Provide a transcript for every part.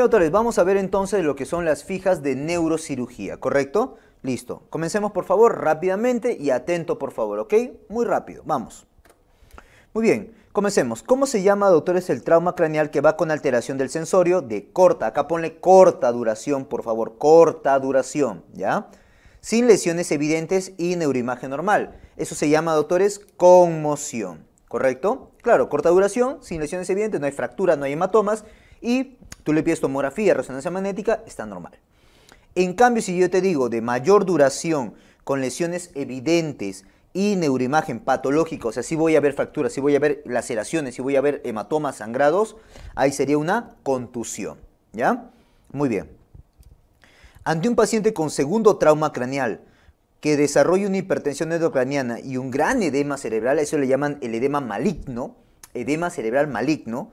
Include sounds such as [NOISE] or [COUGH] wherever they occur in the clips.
Doctores, vamos a ver entonces lo que son las fijas de neurocirugía, ¿correcto? Listo. Comencemos por favor rápidamente y atento por favor, ¿ok? Muy rápido, vamos. Muy bien, comencemos. ¿Cómo se llama, doctores, el trauma craneal que va con alteración del sensorio de corta? Acá ponle corta duración, por favor, corta duración, ¿ya? Sin lesiones evidentes y neuroimagen normal. Eso se llama, doctores, conmoción, ¿correcto? Claro, corta duración, sin lesiones evidentes, no hay fracturas, no hay hematomas y tú le pides tomografía, resonancia magnética, está normal. En cambio, si yo te digo de mayor duración, con lesiones evidentes y neuroimagen patológica, o sea, si voy a ver fracturas, si voy a ver laceraciones, si voy a ver hematomas, sangrados, ahí sería una contusión, ¿ya? Muy bien. Ante un paciente con segundo trauma craneal, que desarrolla una hipertensión endocraniana y un gran edema cerebral, eso le llaman el edema maligno, edema cerebral maligno,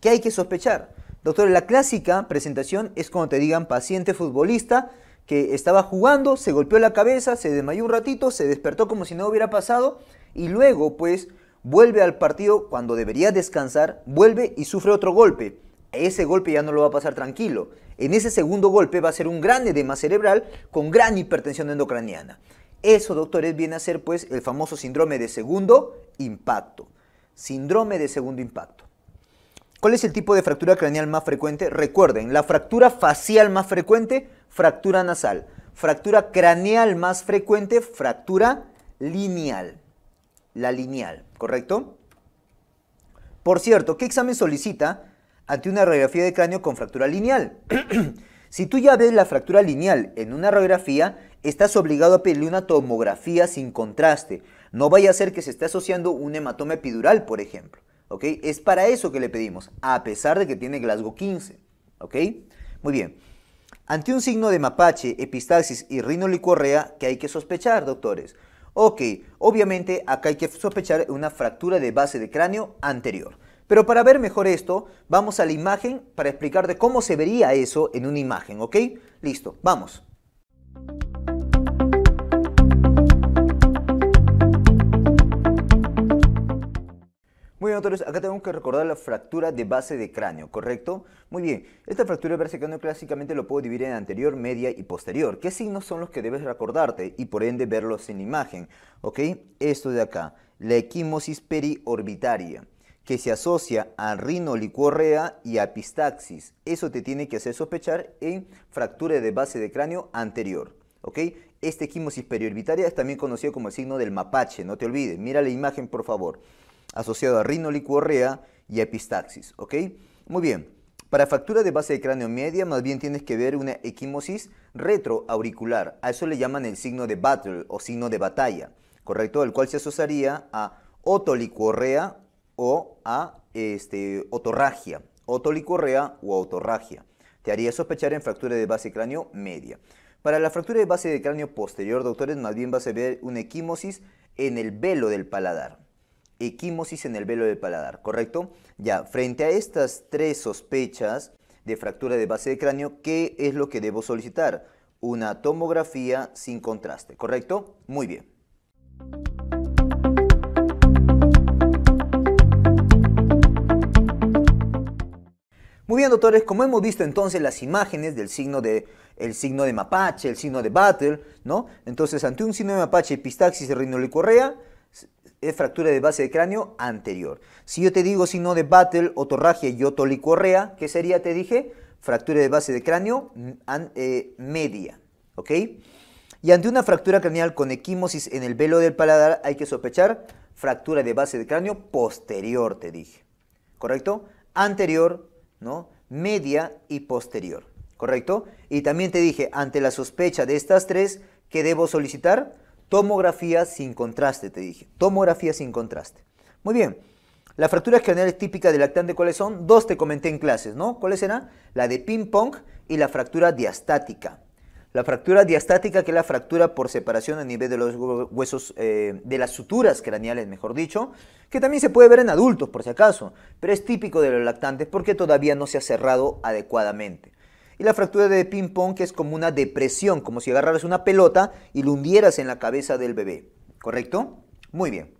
¿qué hay que sospechar? Doctor, la clásica presentación es cuando te digan paciente futbolista que estaba jugando, se golpeó la cabeza, se desmayó un ratito, se despertó como si no hubiera pasado y luego pues vuelve al partido cuando debería descansar, vuelve y sufre otro golpe. Ese golpe ya no lo va a pasar tranquilo. En ese segundo golpe va a ser un gran edema cerebral con gran hipertensión endocraniana. Eso, doctores, viene a ser pues el famoso síndrome de segundo impacto. Síndrome de segundo impacto. ¿Cuál es el tipo de fractura craneal más frecuente? Recuerden, la fractura facial más frecuente, fractura nasal. Fractura craneal más frecuente, fractura lineal. La lineal, ¿correcto? Por cierto, ¿qué examen solicita ante una radiografía de cráneo con fractura lineal? [CLEARS THROAT] si tú ya ves la fractura lineal en una radiografía, estás obligado a pedirle una tomografía sin contraste. No vaya a ser que se esté asociando un hematoma epidural, por ejemplo. ¿ok? Es para eso que le pedimos, a pesar de que tiene Glasgow 15, ¿ok? Muy bien. Ante un signo de mapache, epistaxis y rinolicorrea, ¿qué hay que sospechar, doctores? Ok, obviamente acá hay que sospechar una fractura de base de cráneo anterior. Pero para ver mejor esto, vamos a la imagen para explicarte cómo se vería eso en una imagen, ¿ok? Listo, vamos. Muy bien, doctores, acá tenemos que recordar la fractura de base de cráneo, ¿correcto? Muy bien, esta fractura de base de cráneo clásicamente lo puedo dividir en anterior, media y posterior. ¿Qué signos son los que debes recordarte y por ende verlos en imagen? ¿Ok? Esto de acá, la equimosis periorbitaria, que se asocia a rinolicuorrea y a pistaxis. Eso te tiene que hacer sospechar en fractura de base de cráneo anterior. ¿ok? Esta equimosis periorbitaria es también conocida como el signo del mapache, no te olvides. Mira la imagen, por favor asociado a rinolicuorrea y epistaxis, ¿ok? Muy bien, para fractura de base de cráneo media, más bien tienes que ver una equimosis retroauricular, a eso le llaman el signo de battle o signo de batalla, ¿correcto? El cual se asociaría a otolicorrea o a este, otorragia, otolicorrea o otorragia. Te haría sospechar en fractura de base de cráneo media. Para la fractura de base de cráneo posterior, doctores, más bien vas a ver una equimosis en el velo del paladar equimosis en el velo del paladar, ¿correcto? Ya, frente a estas tres sospechas de fractura de base de cráneo, ¿qué es lo que debo solicitar? Una tomografía sin contraste, ¿correcto? Muy bien. Muy bien, doctores, como hemos visto entonces las imágenes del signo de, el signo de mapache, el signo de battle, ¿no? Entonces, ante un signo de mapache, epistaxis pistaxis, correa es fractura de base de cráneo anterior. Si yo te digo si no de Battle, otorragia y otolicorrea, ¿qué sería? Te dije, fractura de base de cráneo mm, eh, media. ¿Ok? Y ante una fractura craneal con equimosis en el velo del paladar hay que sospechar fractura de base de cráneo posterior, te dije. ¿Correcto? Anterior, ¿no? Media y posterior. ¿Correcto? Y también te dije, ante la sospecha de estas tres, ¿qué debo solicitar? Tomografía sin contraste, te dije. Tomografía sin contraste. Muy bien. Las fracturas craneales típicas del lactante, ¿cuáles son? Dos te comenté en clases, ¿no? ¿Cuáles eran? La de ping-pong y la fractura diastática. La fractura diastática, que es la fractura por separación a nivel de los huesos, eh, de las suturas craneales, mejor dicho, que también se puede ver en adultos, por si acaso, pero es típico de los lactantes porque todavía no se ha cerrado adecuadamente y la fractura de ping-pong que es como una depresión, como si agarraras una pelota y lo hundieras en la cabeza del bebé. ¿Correcto? Muy bien.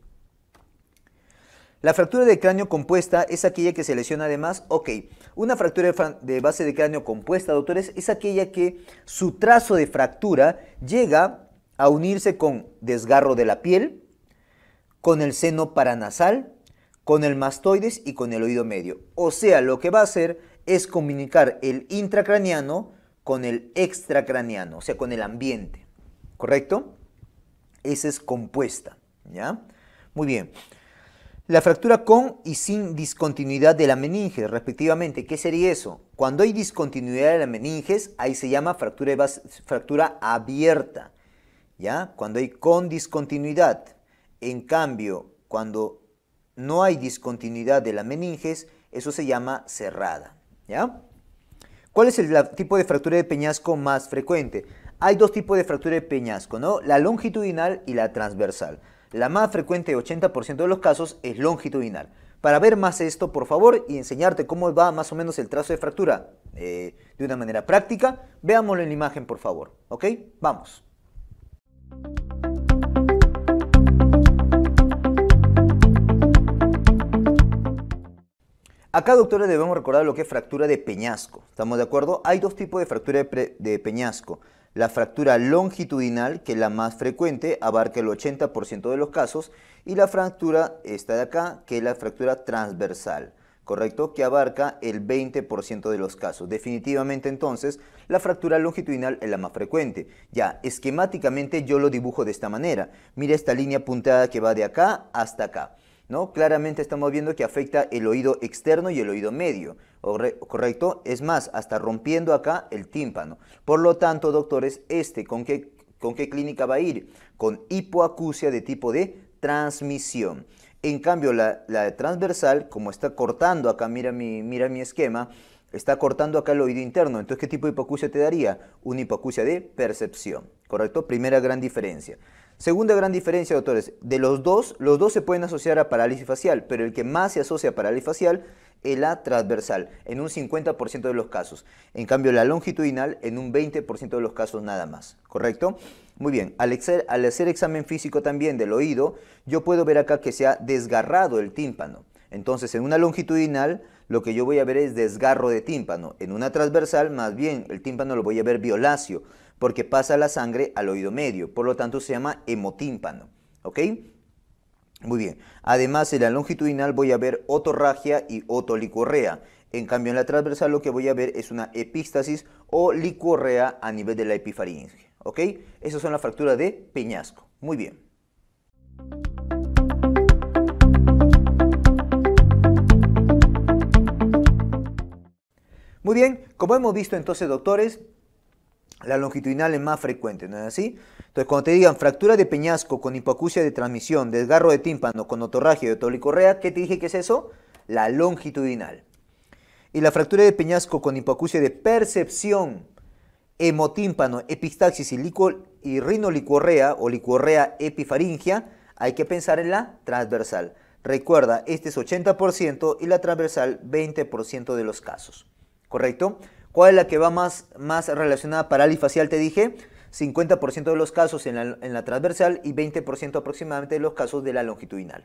La fractura de cráneo compuesta es aquella que se lesiona además, ok, una fractura de base de cráneo compuesta, doctores, es aquella que su trazo de fractura llega a unirse con desgarro de la piel, con el seno paranasal, con el mastoides y con el oído medio. O sea, lo que va a hacer es comunicar el intracraniano con el extracraniano, o sea, con el ambiente. ¿Correcto? Esa es compuesta. ¿Ya? Muy bien. La fractura con y sin discontinuidad de la meninge, respectivamente. ¿Qué sería eso? Cuando hay discontinuidad de la meninges, ahí se llama fractura, fractura abierta. ¿Ya? Cuando hay con discontinuidad. En cambio, cuando no hay discontinuidad de la meninges, eso se llama cerrada. ¿Cuál es el tipo de fractura de peñasco más frecuente? Hay dos tipos de fractura de peñasco, ¿no? La longitudinal y la transversal. La más frecuente, 80% de los casos, es longitudinal. Para ver más esto, por favor, y enseñarte cómo va más o menos el trazo de fractura eh, de una manera práctica, veámoslo en la imagen, por favor. ¿Ok? Vamos. Acá, doctora, debemos recordar lo que es fractura de peñasco. ¿Estamos de acuerdo? Hay dos tipos de fractura de, peñasco. La fractura longitudinal, que es la más frecuente, abarca el 80% de los casos, y la fractura, esta de acá, que es la fractura transversal, ¿correcto? Que abarca el 20% de los casos. Definitivamente, entonces, la fractura longitudinal es la más frecuente. Ya, esquemáticamente yo lo dibujo de esta manera. Mira esta línea punteada que va de acá hasta acá. ¿no? Claramente estamos viendo que afecta el oído externo y el oído medio, ¿correcto? Es más, hasta rompiendo acá el tímpano. Por lo tanto, doctores, este, ¿con qué, clínica va a ir? Con hipoacusia de tipo de transmisión. En cambio, la, transversal, como está cortando acá, mira mi, esquema, está cortando acá el oído interno. Entonces, ¿qué tipo de hipoacusia te daría? Una hipoacusia de percepción, ¿correcto? Primera gran diferencia. Segunda gran diferencia, doctores, de los dos, los dos se pueden asociar a parálisis facial, pero el que más se asocia a parálisis facial es la transversal, en un 50% de los casos. En cambio, la longitudinal en un 20% de los casos nada más, ¿correcto? Muy bien, al, hacer examen físico también del oído, yo puedo ver acá que se ha desgarrado el tímpano. Entonces, en una longitudinal, lo que yo voy a ver es desgarro de tímpano. En una transversal, más bien, el tímpano lo voy a ver violáceo porque pasa la sangre al oído medio, por lo tanto se llama hemotímpano. ¿Ok? Muy bien. Además, en la longitudinal voy a ver otorragia y otolicorrea. En cambio, en la transversal lo que voy a ver es una epístasis o licorrea a nivel de la epifaringe. ¿Ok? Esas son las fracturas de peñasco. Muy bien. Muy bien, como hemos visto entonces, doctores, la longitudinal es más frecuente, ¿no es así? Entonces, cuando te digan fractura de peñasco con hipoacusia de transmisión, desgarro de tímpano con otorragia de tolicorrea, ¿qué te dije que es eso? La longitudinal. Y la fractura de peñasco con hipoacusia de percepción, hemotímpano, epistaxis y, y rinolicorrea o licorrea epifaringia, hay que pensar en la transversal. Recuerda, este es 80% y la transversal 20% de los casos. ¿Correcto? ¿Cuál es la que va más, más relacionada para parálisis facial? Te dije, 50% de los casos en la, en la transversal y 20% aproximadamente de los casos de la longitudinal.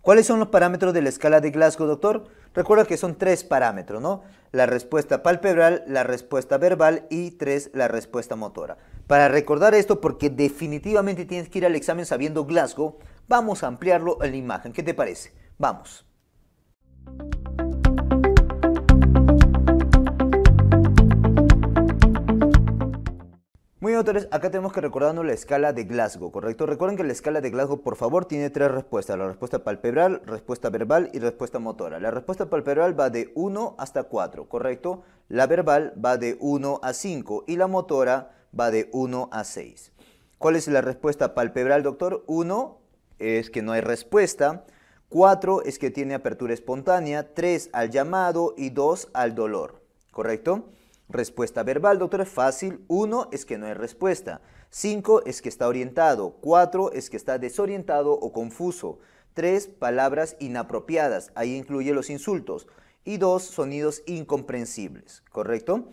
¿Cuáles son los parámetros de la escala de Glasgow, doctor? Recuerda que son tres parámetros, ¿no? La respuesta palpebral, la respuesta verbal y tres, la respuesta motora. Para recordar esto, porque definitivamente tienes que ir al examen sabiendo Glasgow, vamos a ampliarlo en la imagen. ¿Qué te parece? Vamos. Muy bien, doctores. acá tenemos que recordarnos la escala de Glasgow, ¿correcto? Recuerden que la escala de Glasgow, por favor, tiene tres respuestas. La respuesta palpebral, respuesta verbal y respuesta motora. La respuesta palpebral va de 1 hasta 4, ¿correcto? La verbal va de 1 a 5 y la motora va de 1 a 6. ¿Cuál es la respuesta palpebral, doctor? 1 es que no hay respuesta. 4 es que tiene apertura espontánea. 3 al llamado y 2 al dolor, ¿correcto? Respuesta verbal, doctor, fácil. Uno es que no hay respuesta. 5 es que está orientado. 4 es que está desorientado o confuso. Tres, palabras inapropiadas. Ahí incluye los insultos. Y 2 sonidos incomprensibles. ¿Correcto?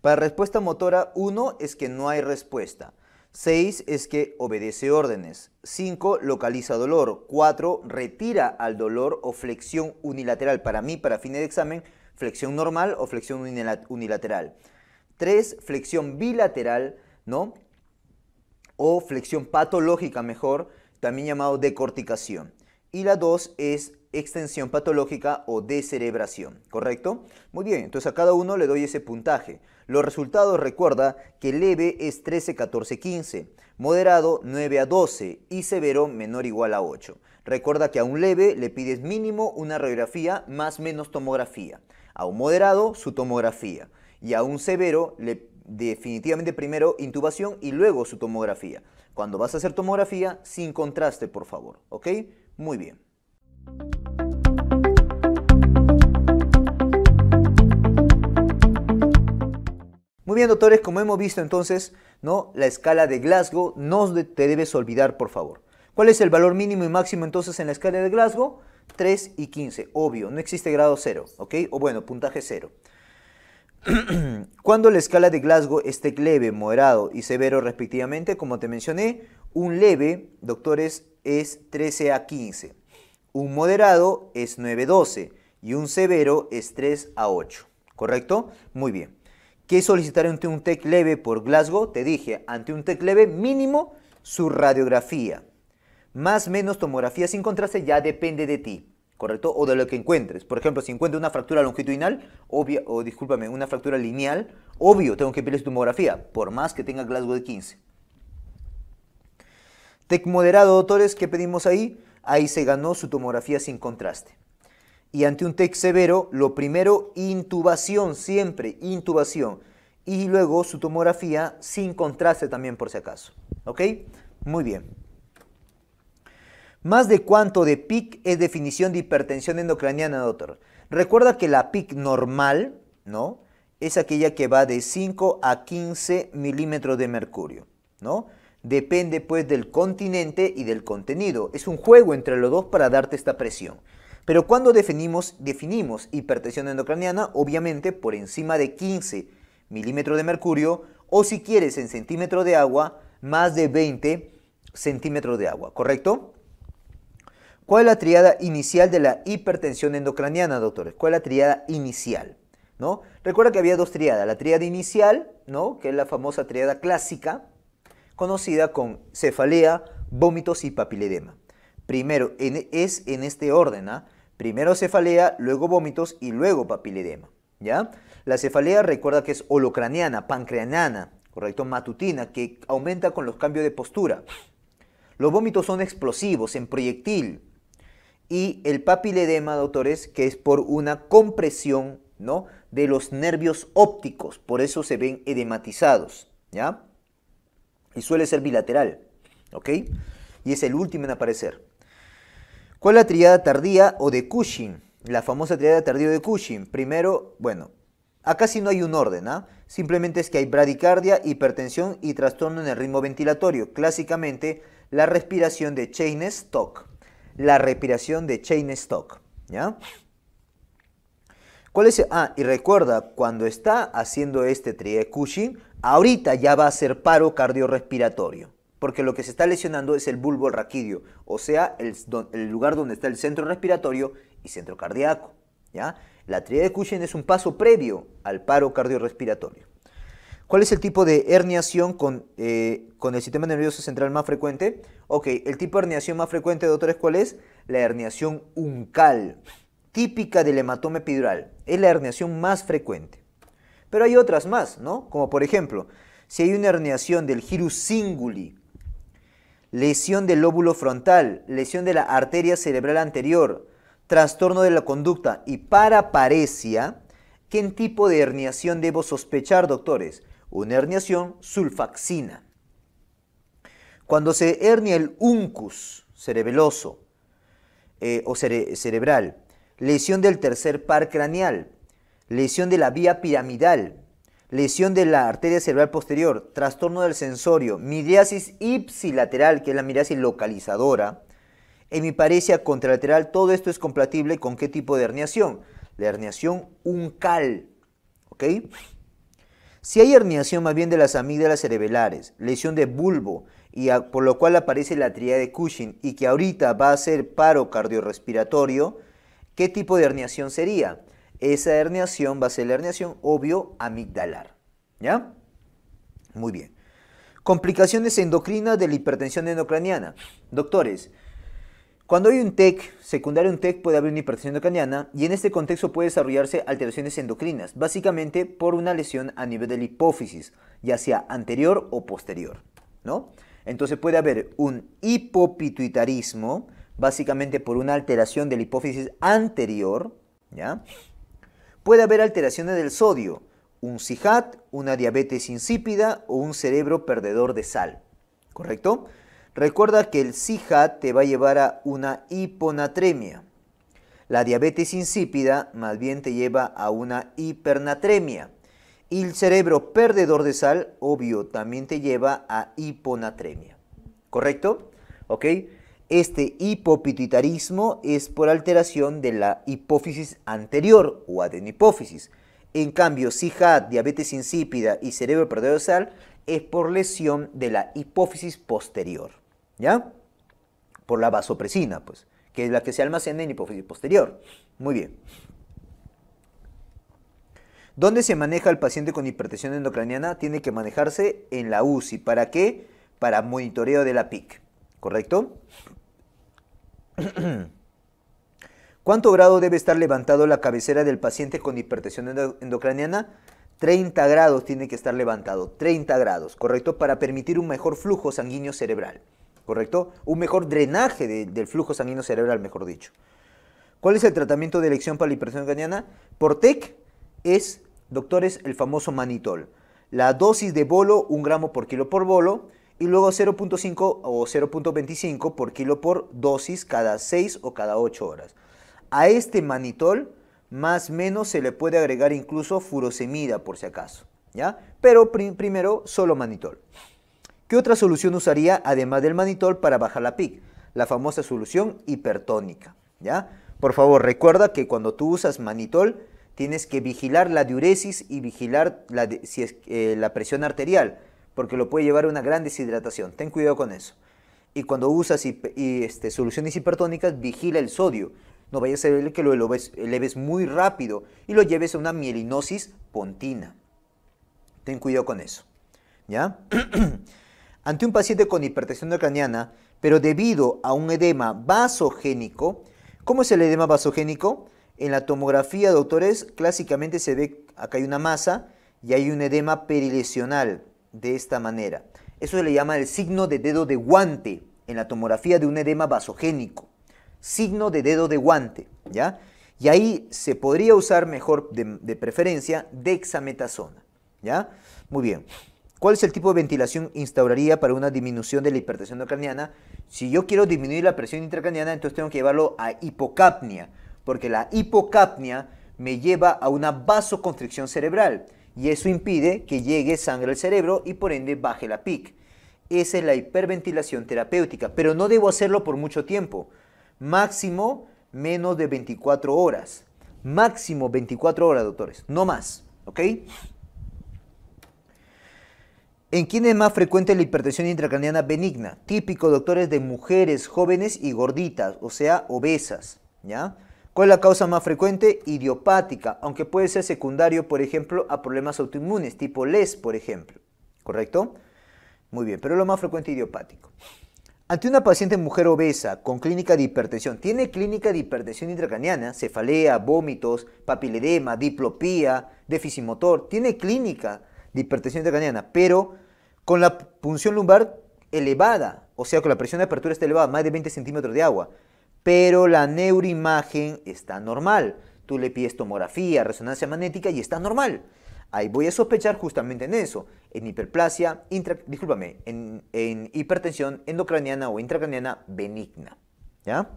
Para respuesta motora, uno es que no hay respuesta. 6 es que obedece órdenes. 5 localiza dolor. 4 retira al dolor o flexión unilateral. Para mí, para fines de examen, flexión normal o flexión unilateral. 3, flexión bilateral, ¿no? O flexión patológica mejor, también llamado decorticación. Y la 2 es extensión patológica o descerebración, ¿correcto? Muy bien, entonces a cada uno le doy ese puntaje. Los resultados recuerda que leve es 13, 14, 15, moderado 9 a 12 y severo menor igual a 8. Recuerda que a un leve le pides mínimo una radiografía más menos tomografía. A un moderado, su tomografía. Y a un severo, definitivamente primero intubación y luego su tomografía. Cuando vas a hacer tomografía, sin contraste, por favor. ¿Ok? Muy bien. Muy bien, doctores, como hemos visto entonces, ¿no? la escala de Glasgow no te debes olvidar, por favor. ¿Cuál es el valor mínimo y máximo entonces en la escala de Glasgow? 3 y 15. Obvio, no existe grado 0, ¿ok? O bueno, puntaje 0. [CLEARS THROAT] Cuando la escala de Glasgow esté leve, moderado y severo respectivamente, como te mencioné, un leve, doctores, es 13 a 15, un moderado es 9 a 12 y un severo es 3 a 8, ¿correcto? Muy bien. ¿Qué solicitar ante un TEC leve por Glasgow? Te dije, ante un TEC leve mínimo su radiografía más o menos tomografía sin contraste ya depende de ti, ¿correcto? O de lo que encuentres. Por ejemplo, si encuentro una fractura longitudinal, obvio, o discúlpame, una fractura lineal, obvio, tengo que su tomografía, por más que tenga Glasgow de 15. TEC moderado, doctores, ¿qué pedimos ahí? Ahí se ganó su tomografía sin contraste. Y ante un TEC severo, lo primero, intubación, siempre, intubación. Y luego su tomografía sin contraste también, por si acaso. ¿Ok? Muy bien. ¿Más de cuánto de PIC es definición de hipertensión endocraniana, doctor? Recuerda que la PIC normal, ¿no? Es aquella que va de 5 a 15 milímetros de mercurio, ¿no? Depende pues del continente y del contenido. Es un juego entre los dos para darte esta presión. Pero cuando definimos, definimos hipertensión endocraniana, obviamente por encima de 15 milímetros de mercurio o si quieres en centímetro de agua, más de 20 centímetros de agua, ¿correcto? ¿Cuál es la triada inicial de la hipertensión endocraniana, doctores? ¿Cuál es la triada inicial? ¿No? Recuerda que había dos triadas, la triada inicial, ¿no? que es la famosa triada clásica, conocida con cefalea, vómitos y papiledema. Primero, es en este orden, ¿ah? primero cefalea, luego vómitos y luego papiledema. ¿ya? La cefalea recuerda que es holocraniana, pancreaniana, correcto, matutina, que aumenta con los cambios de postura. Los vómitos son explosivos, en proyectil, y el papiledema, doctores, que es por una compresión ¿no? de los nervios ópticos, por eso se ven edematizados, ¿ya? Y suele ser bilateral, ¿ok? Y es el último en aparecer. ¿Cuál es la triada tardía o de Cushing? La famosa triada tardía de Cushing. Primero, bueno, acá sí no hay un orden, ¿ah? Simplemente es que hay bradicardia, hipertensión y trastorno en el ritmo ventilatorio. Clásicamente, la respiración de chaines Stock la respiración de chain stock. ¿Ya? ¿Cuál es? Ah, y recuerda, cuando está haciendo este trié Cushing, ahorita ya va a ser paro cardiorrespiratorio, porque lo que se está lesionando es el bulbo raquídeo, o sea, el, lugar donde está el centro respiratorio y centro cardíaco. ¿ya? La trié de Cushing es un paso previo al paro cardiorrespiratorio. ¿Cuál es el tipo de herniación eh, con, el sistema nervioso central más frecuente? Ok, el tipo de herniación más frecuente, doctores, ¿cuál es? La herniación uncal, típica del hematoma epidural. Es la herniación más frecuente. Pero hay otras más, ¿no? Como por ejemplo, si hay una herniación del gyrus cinguli, lesión del lóbulo frontal, lesión de la arteria cerebral anterior, trastorno de la conducta y paraparesia, ¿qué tipo de herniación debo sospechar, doctores? una herniación sulfaxina. Cuando se hernia el uncus cerebeloso eh, o cerebral, lesión del tercer par craneal, lesión de la vía piramidal, lesión de la arteria cerebral posterior, trastorno del sensorio, midriasis ipsilateral, que es la miriasis localizadora, mi hemiparesia contralateral, todo esto es compatible con qué tipo de herniación? La herniación uncal, ¿ok? Si hay herniación más bien de las amígdalas cerebelares, lesión de bulbo, y por lo cual aparece la tríada de Cushing y que ahorita va a ser paro cardiorrespiratorio, ¿qué tipo de herniación sería? Esa herniación va a ser la herniación obvio amigdalar. ¿Ya? Muy bien. Complicaciones endocrinas de la hipertensión endocraniana. Doctores, cuando hay un TEC secundario, un TEC puede haber una hipertensión endocaniana y en este contexto puede desarrollarse alteraciones endocrinas, básicamente por una lesión a nivel de la hipófisis, ya sea anterior o posterior, ¿no? Entonces puede haber un hipopituitarismo, básicamente por una alteración de la hipófisis anterior, Puede haber alteraciones del sodio, un CIHAT, una diabetes insípida o un cerebro perdedor de sal, ¿correcto? Recuerda que el SIHA te va a llevar a una hiponatremia. La diabetes insípida más bien te lleva a una hipernatremia. Y el cerebro perdedor de sal, obvio, también te lleva a hiponatremia. ¿Correcto? ¿Ok? Este hipopituitarismo es por alteración de la hipófisis anterior o adenipófisis. En cambio, SIHA, diabetes insípida y cerebro perdedor de sal es por lesión de la hipófisis posterior. ¿ya? Por la vasopresina, pues, que es la que se almacena en hipófisis posterior. Muy bien. ¿Dónde se maneja el paciente con hipertensión endocraniana? Tiene que manejarse en la UCI. ¿Para qué? Para monitoreo de la PIC, ¿correcto? [CLEARS THROAT] ¿Cuánto grado debe estar levantado la cabecera del paciente con hipertensión endocraniana? 30 grados tiene que estar levantado, 30 grados, ¿correcto? Para permitir un mejor flujo sanguíneo cerebral. ¿correcto? Un mejor drenaje del flujo sanguíneo cerebral, mejor dicho. ¿Cuál es el tratamiento de elección para la hipertensión Por TEC es, doctores, el famoso manitol. La dosis de bolo, un gramo por kilo por bolo, y luego 0.5 o 0.25 por kilo por dosis cada 6 o cada 8 horas. A este manitol, más o menos, se le puede agregar incluso furosemida, por si acaso, ¿ya? Pero primero, solo manitol. ¿Qué otra solución usaría además del manitol para bajar la PIC? La famosa solución hipertónica, ¿ya? Por favor, recuerda que cuando tú usas manitol tienes que vigilar la diuresis y vigilar eh, la, presión arterial, porque lo puede llevar a una gran deshidratación. Ten cuidado con eso. Y cuando usas este, soluciones hipertónicas, vigila el sodio. No vaya a ser que lo eleves muy rápido y lo lleves a una mielinosis pontina. Ten cuidado con eso. ¿Ya? [CLEARS THROAT] Ante un paciente con hipertensión craneana, pero debido a un edema vasogénico, ¿cómo es el edema vasogénico? En la tomografía, doctores, clásicamente se ve, acá hay una masa y hay un edema perilesional de esta manera. Eso se le llama el signo de dedo de guante en la tomografía de un edema vasogénico. Signo de dedo de guante, ¿ya? Y ahí se podría usar mejor de, de preferencia dexametasona, ¿ya? Muy bien. ¿Cuál es el tipo de ventilación instauraría para una disminución de la hipertensión intracraniana? Si yo quiero disminuir la presión intracraniana, entonces tengo que llevarlo a hipocapnia, porque la hipocapnia me lleva a una vasoconstricción cerebral y eso impide que llegue sangre al cerebro y por ende baje la PIC. Esa es la hiperventilación terapéutica, pero no debo hacerlo por mucho tiempo. Máximo menos de 24 horas. Máximo 24 horas, doctores, no más, ¿ok? ¿En quién es más frecuente la hipertensión intracraniana benigna? Típico, doctores, de mujeres jóvenes y gorditas, o sea, obesas, ¿ya? ¿Cuál es la causa más frecuente? Idiopática, aunque puede ser secundario, por ejemplo, a problemas autoinmunes, tipo LES, por ejemplo, ¿correcto? Muy bien, pero lo más frecuente idiopático. Ante una paciente mujer obesa con clínica de hipertensión, tiene clínica de hipertensión intracraniana, cefalea, vómitos, papiledema, diplopía, déficit motor, tiene clínica hipertensión intracraniana, pero con la punción lumbar elevada, o sea, con la presión de apertura está elevada, más de 20 centímetros de agua, pero la neuroimagen está normal. Tú le pides tomografía, resonancia magnética y está normal. Ahí voy a sospechar justamente en eso, en hiperplasia, discúlpame, en, hipertensión endocraniana o intracraniana benigna. ¿Ya?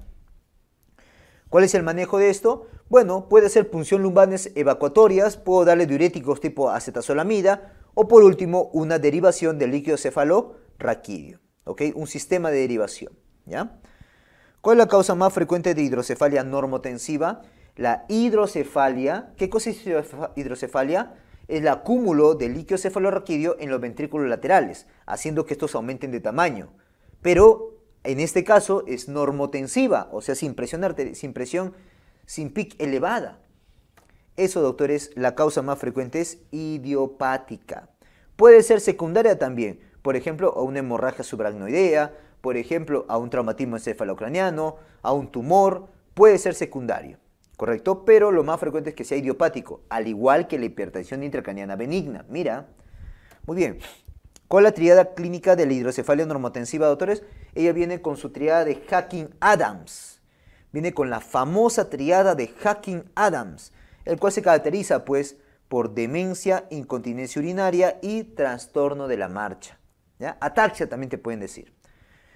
¿Cuál es el manejo de esto? Bueno, puede ser punción lumbares evacuatorias, puedo darle diuréticos tipo acetazolamida o por último una derivación del líquido cefalorraquídeo, ¿ok? Un sistema de derivación, ¿ya? ¿Cuál es la causa más frecuente de hidrocefalia normotensiva? La hidrocefalia. ¿Qué cosa es hidrocefalia? es El acúmulo de líquido cefalorraquídeo en los ventrículos laterales, haciendo que estos aumenten de tamaño. Pero en este caso es normotensiva, o sea, sin presión, sin presión sin pic elevada. Eso, doctores, la causa más frecuente es idiopática. Puede ser secundaria también, por ejemplo, a una hemorragia subaracnoidea, por ejemplo, a un traumatismo encefalocraniano, a un tumor, puede ser secundario, ¿correcto? Pero lo más frecuente es que sea idiopático, al igual que la hipertensión intracraniana benigna. Mira, muy bien. Con la triada clínica de la hidrocefalia normotensiva, doctores, ella viene con su triada de Hacking-Adams viene con la famosa triada de Hacking Adams, el cual se caracteriza pues por demencia, incontinencia urinaria y trastorno de la marcha. ¿ya? Ataxia también te pueden decir.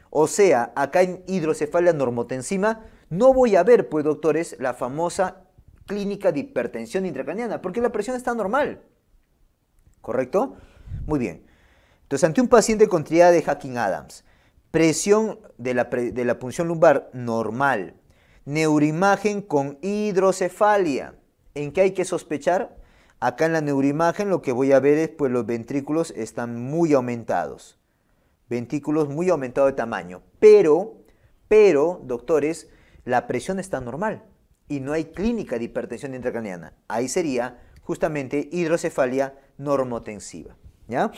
O sea, acá en hidrocefalia normotensima no voy a ver, pues doctores, la famosa clínica de hipertensión intracraniana, porque la presión está normal. ¿Correcto? Muy bien. Entonces, ante un paciente con triada de Hacking Adams, presión de la, de la punción lumbar normal, Neuroimagen con hidrocefalia. ¿En qué hay que sospechar? Acá en la neuroimagen lo que voy a ver es pues los ventrículos están muy aumentados. Ventrículos muy aumentados de tamaño. Pero, pero, doctores, la presión está normal y no hay clínica de hipertensión intracraniana. Ahí sería justamente hidrocefalia normotensiva. ¿Ya?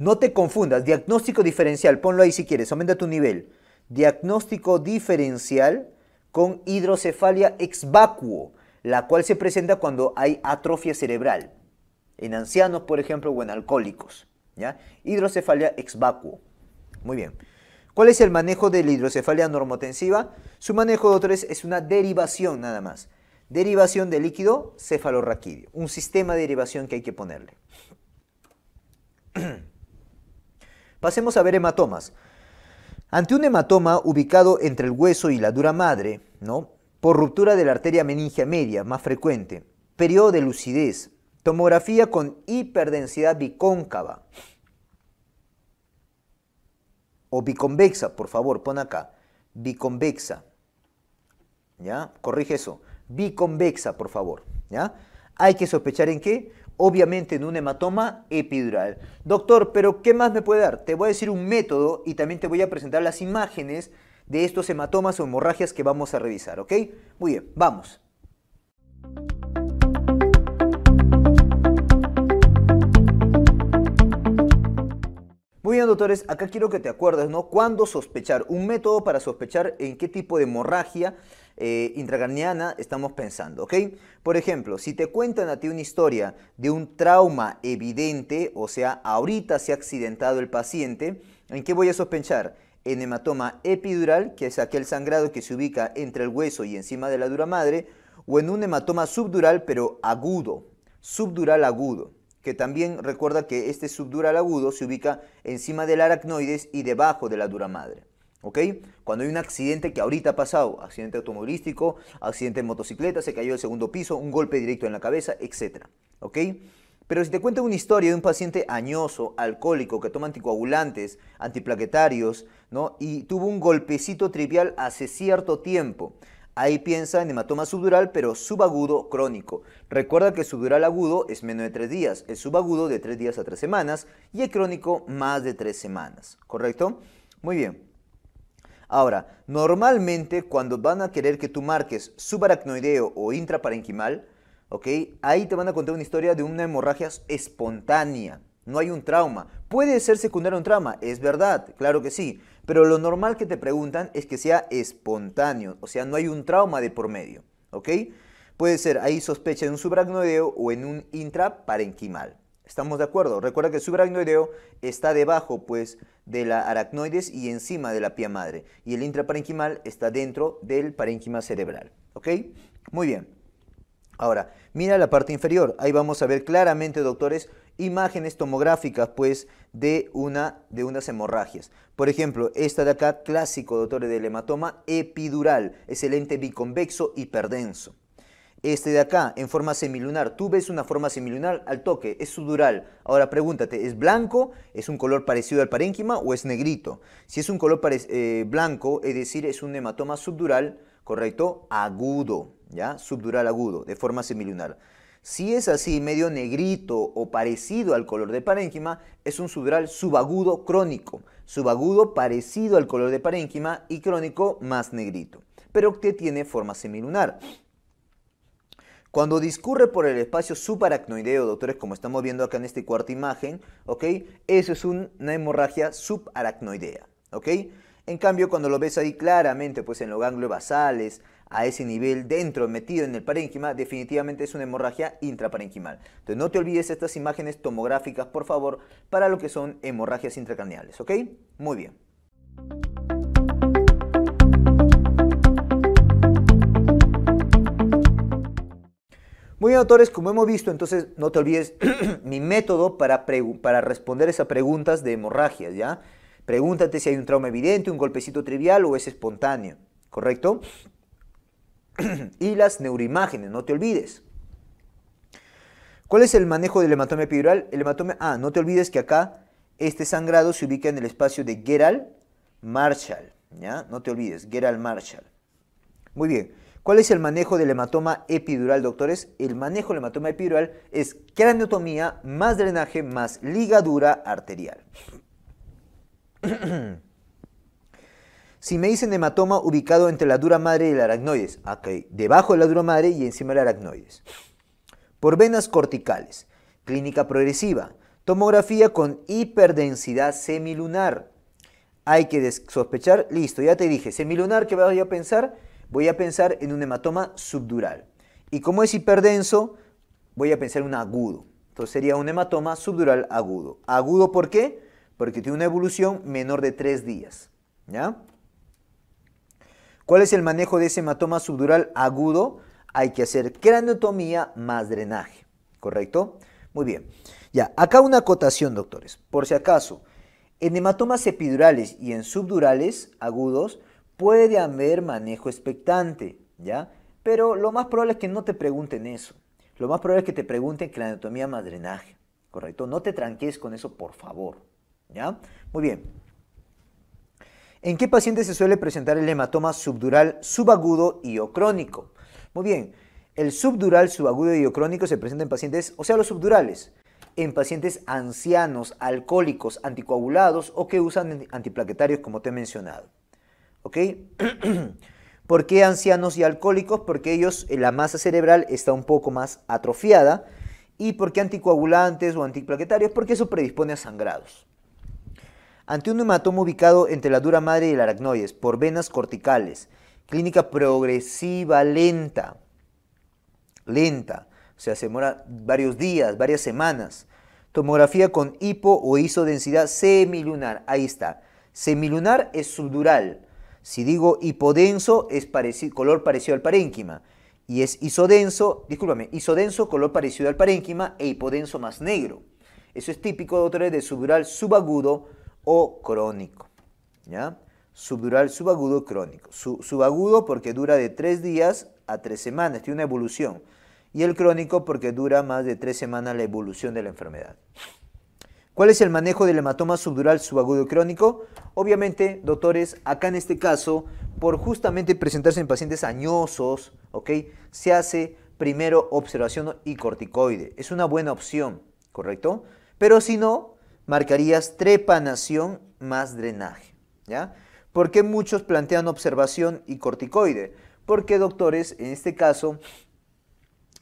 No te confundas, diagnóstico diferencial, ponlo ahí si quieres, aumenta tu nivel diagnóstico diferencial con hidrocefalia ex vacuo, la cual se presenta cuando hay atrofia cerebral, en ancianos, por ejemplo, o en alcohólicos. ¿ya? Hidrocefalia ex vacuo. Muy bien. ¿Cuál es el manejo de la hidrocefalia normotensiva? Su manejo, doctor, es una derivación nada más. Derivación de líquido cefalorraquídeo. Un sistema de derivación que hay que ponerle. [CLEARS THROAT] Pasemos a ver hematomas. Ante un hematoma ubicado entre el hueso y la dura madre, ¿no? por ruptura de la arteria meningia media, más frecuente, periodo de lucidez, tomografía con hiperdensidad bicóncava o biconvexa, por favor, pon acá, biconvexa, ¿ya? Corrige eso, biconvexa, por favor, ¿ya? Hay que sospechar en qué? obviamente en un hematoma epidural. Doctor, pero ¿qué más me puede dar? Te voy a decir un método y también te voy a presentar las imágenes de estos hematomas o hemorragias que vamos a revisar, ¿ok? Muy bien, vamos. doctores, acá quiero que te acuerdes, ¿no? ¿Cuándo sospechar? Un método para sospechar en qué tipo de hemorragia eh, intracraniana estamos pensando, ¿ok? Por ejemplo, si te cuentan a ti una historia de un trauma evidente, o sea, ahorita se ha accidentado el paciente, ¿en qué voy a sospechar? En hematoma epidural, que es aquel sangrado que se ubica entre el hueso y encima de la dura madre, o en un hematoma subdural pero agudo, subdural agudo que también recuerda que este subdural agudo se ubica encima del aracnoides y debajo de la dura madre. ¿Ok? Cuando hay un accidente que ahorita ha pasado, accidente automovilístico, accidente en motocicleta, se cayó del segundo piso, un golpe directo en la cabeza, etc. ¿Ok? Pero si te cuento una historia de un paciente añoso, alcohólico, que toma anticoagulantes, antiplaquetarios, ¿no? Y tuvo un golpecito trivial hace cierto tiempo, Ahí piensa en hematoma subdural, pero subagudo crónico. Recuerda que el subdural agudo es menos de 3 días, el subagudo de 3 días a 3 semanas y el crónico más de tres semanas. ¿Correcto? Muy bien. Ahora, normalmente cuando van a querer que tú marques subaracnoideo o intraparenquimal, Ahí te van a contar una historia de una hemorragia espontánea. No hay un trauma. Puede ser secundario a un trauma, es verdad, claro que sí. Pero lo normal que te preguntan es que sea espontáneo, o sea, no hay un trauma de por medio, ¿ok? Puede ser ahí sospecha de un subaracnoideo o en un intraparenquimal. ¿Estamos de acuerdo? Recuerda que el subaracnoideo está debajo, pues, de la aracnoides y encima de la pía madre. Y el intraparenquimal está dentro del parenquima cerebral, ¿ok? Muy bien. Ahora, mira la parte inferior. Ahí vamos a ver claramente, doctores, imágenes tomográficas pues de, una, de unas hemorragias. Por ejemplo, esta de acá, clásico, doctores, del hematoma epidural, es el ente biconvexo hiperdenso. Este de acá, en forma semilunar, tú ves una forma semilunar al toque, es subdural. Ahora pregúntate, ¿es blanco? ¿Es un color parecido al parénquima o es negrito? Si es un color eh, blanco, es decir, es un hematoma subdural, ¿correcto? Agudo, ¿ya? Subdural agudo, de forma semilunar. Si es así, medio negrito o parecido al color de parénquima, es un subdural subagudo crónico. Subagudo parecido al color de parénquima y crónico más negrito, pero que tiene forma semilunar. Cuando discurre por el espacio subaracnoideo, doctores, como estamos viendo acá en esta cuarta imagen, Eso es una hemorragia subaracnoidea, En cambio, cuando lo ves ahí claramente, pues en los ganglios basales, a ese nivel dentro, metido en el parénquima, definitivamente es una hemorragia intraparenquimal. Entonces no te olvides estas imágenes tomográficas, por favor, para lo que son hemorragias intracraneales, ¿ok? Muy bien. Muy bien, doctores, como hemos visto, entonces no te olvides [CLEARS THROAT] mi método para, para responder esas preguntas de hemorragias, ¿ya? Pregúntate si hay un trauma evidente, un golpecito trivial o es espontáneo, ¿correcto? [CLEARS THROAT] y las neuroimágenes, no te olvides. ¿Cuál es el manejo del hematoma epidural? El hematoma, ah, no te olvides que acá este sangrado se ubica en el espacio de Gerald Marshall, ¿ya? No te olvides, Gerald Marshall. Muy bien. ¿Cuál es el manejo del hematoma epidural, doctores? El manejo del hematoma epidural es craniotomía más drenaje más ligadura arterial. [CLEARS THROAT] Si me dicen hematoma ubicado entre la dura madre y el aracnoides, okay, debajo de la dura madre y encima del aracnoides. Por venas corticales, clínica progresiva, tomografía con hiperdensidad semilunar. Hay que sospechar, listo, ya te dije, semilunar, ¿qué voy a pensar? Voy a pensar en un hematoma subdural. Y como es hiperdenso, voy a pensar en un agudo. Entonces sería un hematoma subdural agudo. ¿Agudo por qué? Porque tiene una evolución menor de 3 días. ¿Ya? ¿Cuál es el manejo de ese hematoma subdural agudo? Hay que hacer craneotomía más drenaje, ¿correcto? Muy bien. Ya, acá una acotación, doctores. Por si acaso, en hematomas epidurales y en subdurales agudos puede haber manejo expectante, ¿ya? Pero lo más probable es que no te pregunten eso. Lo más probable es que te pregunten craneotomía más drenaje, ¿correcto? No te tranques con eso, por favor, ¿ya? Muy bien. ¿En qué pacientes se suele presentar el hematoma subdural subagudo y o crónico? Muy bien, el subdural subagudo y o crónico se presenta en pacientes, o sea, los subdurales, en pacientes ancianos, alcohólicos, anticoagulados o que usan antiplaquetarios, como te he mencionado. ¿Ok? [CLEARS THROAT] ¿Por qué ancianos y alcohólicos? Porque ellos, eh, la masa cerebral está un poco más atrofiada. ¿Y por qué anticoagulantes o antiplaquetarios? Porque eso predispone a sangrados ante un hematoma ubicado entre la dura madre y el aracnoides por venas corticales. Clínica progresiva lenta, lenta, o sea, se demora varios días, varias semanas. Tomografía con hipo o isodensidad semilunar, ahí está. Semilunar es subdural. Si digo hipodenso, es color parecido al parénquima. Y es isodenso, discúlpame, isodenso, color parecido al parénquima, e hipodenso más negro. Eso es típico de otra de subdural subagudo, o crónico. ¿ya? Subdural, subagudo, crónico. subagudo porque dura de 3 días a 3 semanas, tiene una evolución. Y el crónico porque dura más de 3 semanas la evolución de la enfermedad. ¿Cuál es el manejo del hematoma subdural subagudo crónico? Obviamente, doctores, acá en este caso, por justamente presentarse en pacientes añosos, ¿ok? Se hace primero observación y corticoide. Es una buena opción, ¿correcto? Pero si no, marcarías trepanación más drenaje. ¿ya? ¿Por qué muchos plantean observación y corticoide? Porque doctores, en este caso,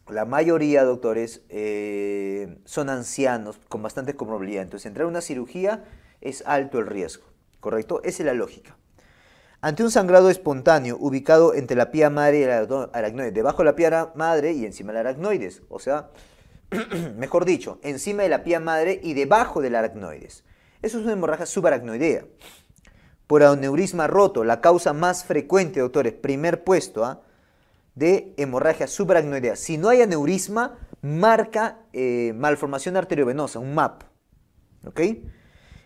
la mayoría doctores eh, son ancianos con bastante comorbilidad. Entonces, entrar a una cirugía es alto el riesgo, ¿correcto? Esa es la lógica. Ante un sangrado espontáneo ubicado entre la pía madre y el aracnoide, debajo de la pía madre y encima del aracnoides, o sea, [CLEARS THROAT] mejor dicho, encima de la pía madre y debajo del aracnoides. Eso es una hemorragia subaracnoidea. Por aneurisma roto, la causa más frecuente, doctores, primer puesto, ¿ah? de hemorragia subaracnoidea. Si no hay aneurisma, marca eh, malformación arteriovenosa, un MAP. ¿Ok?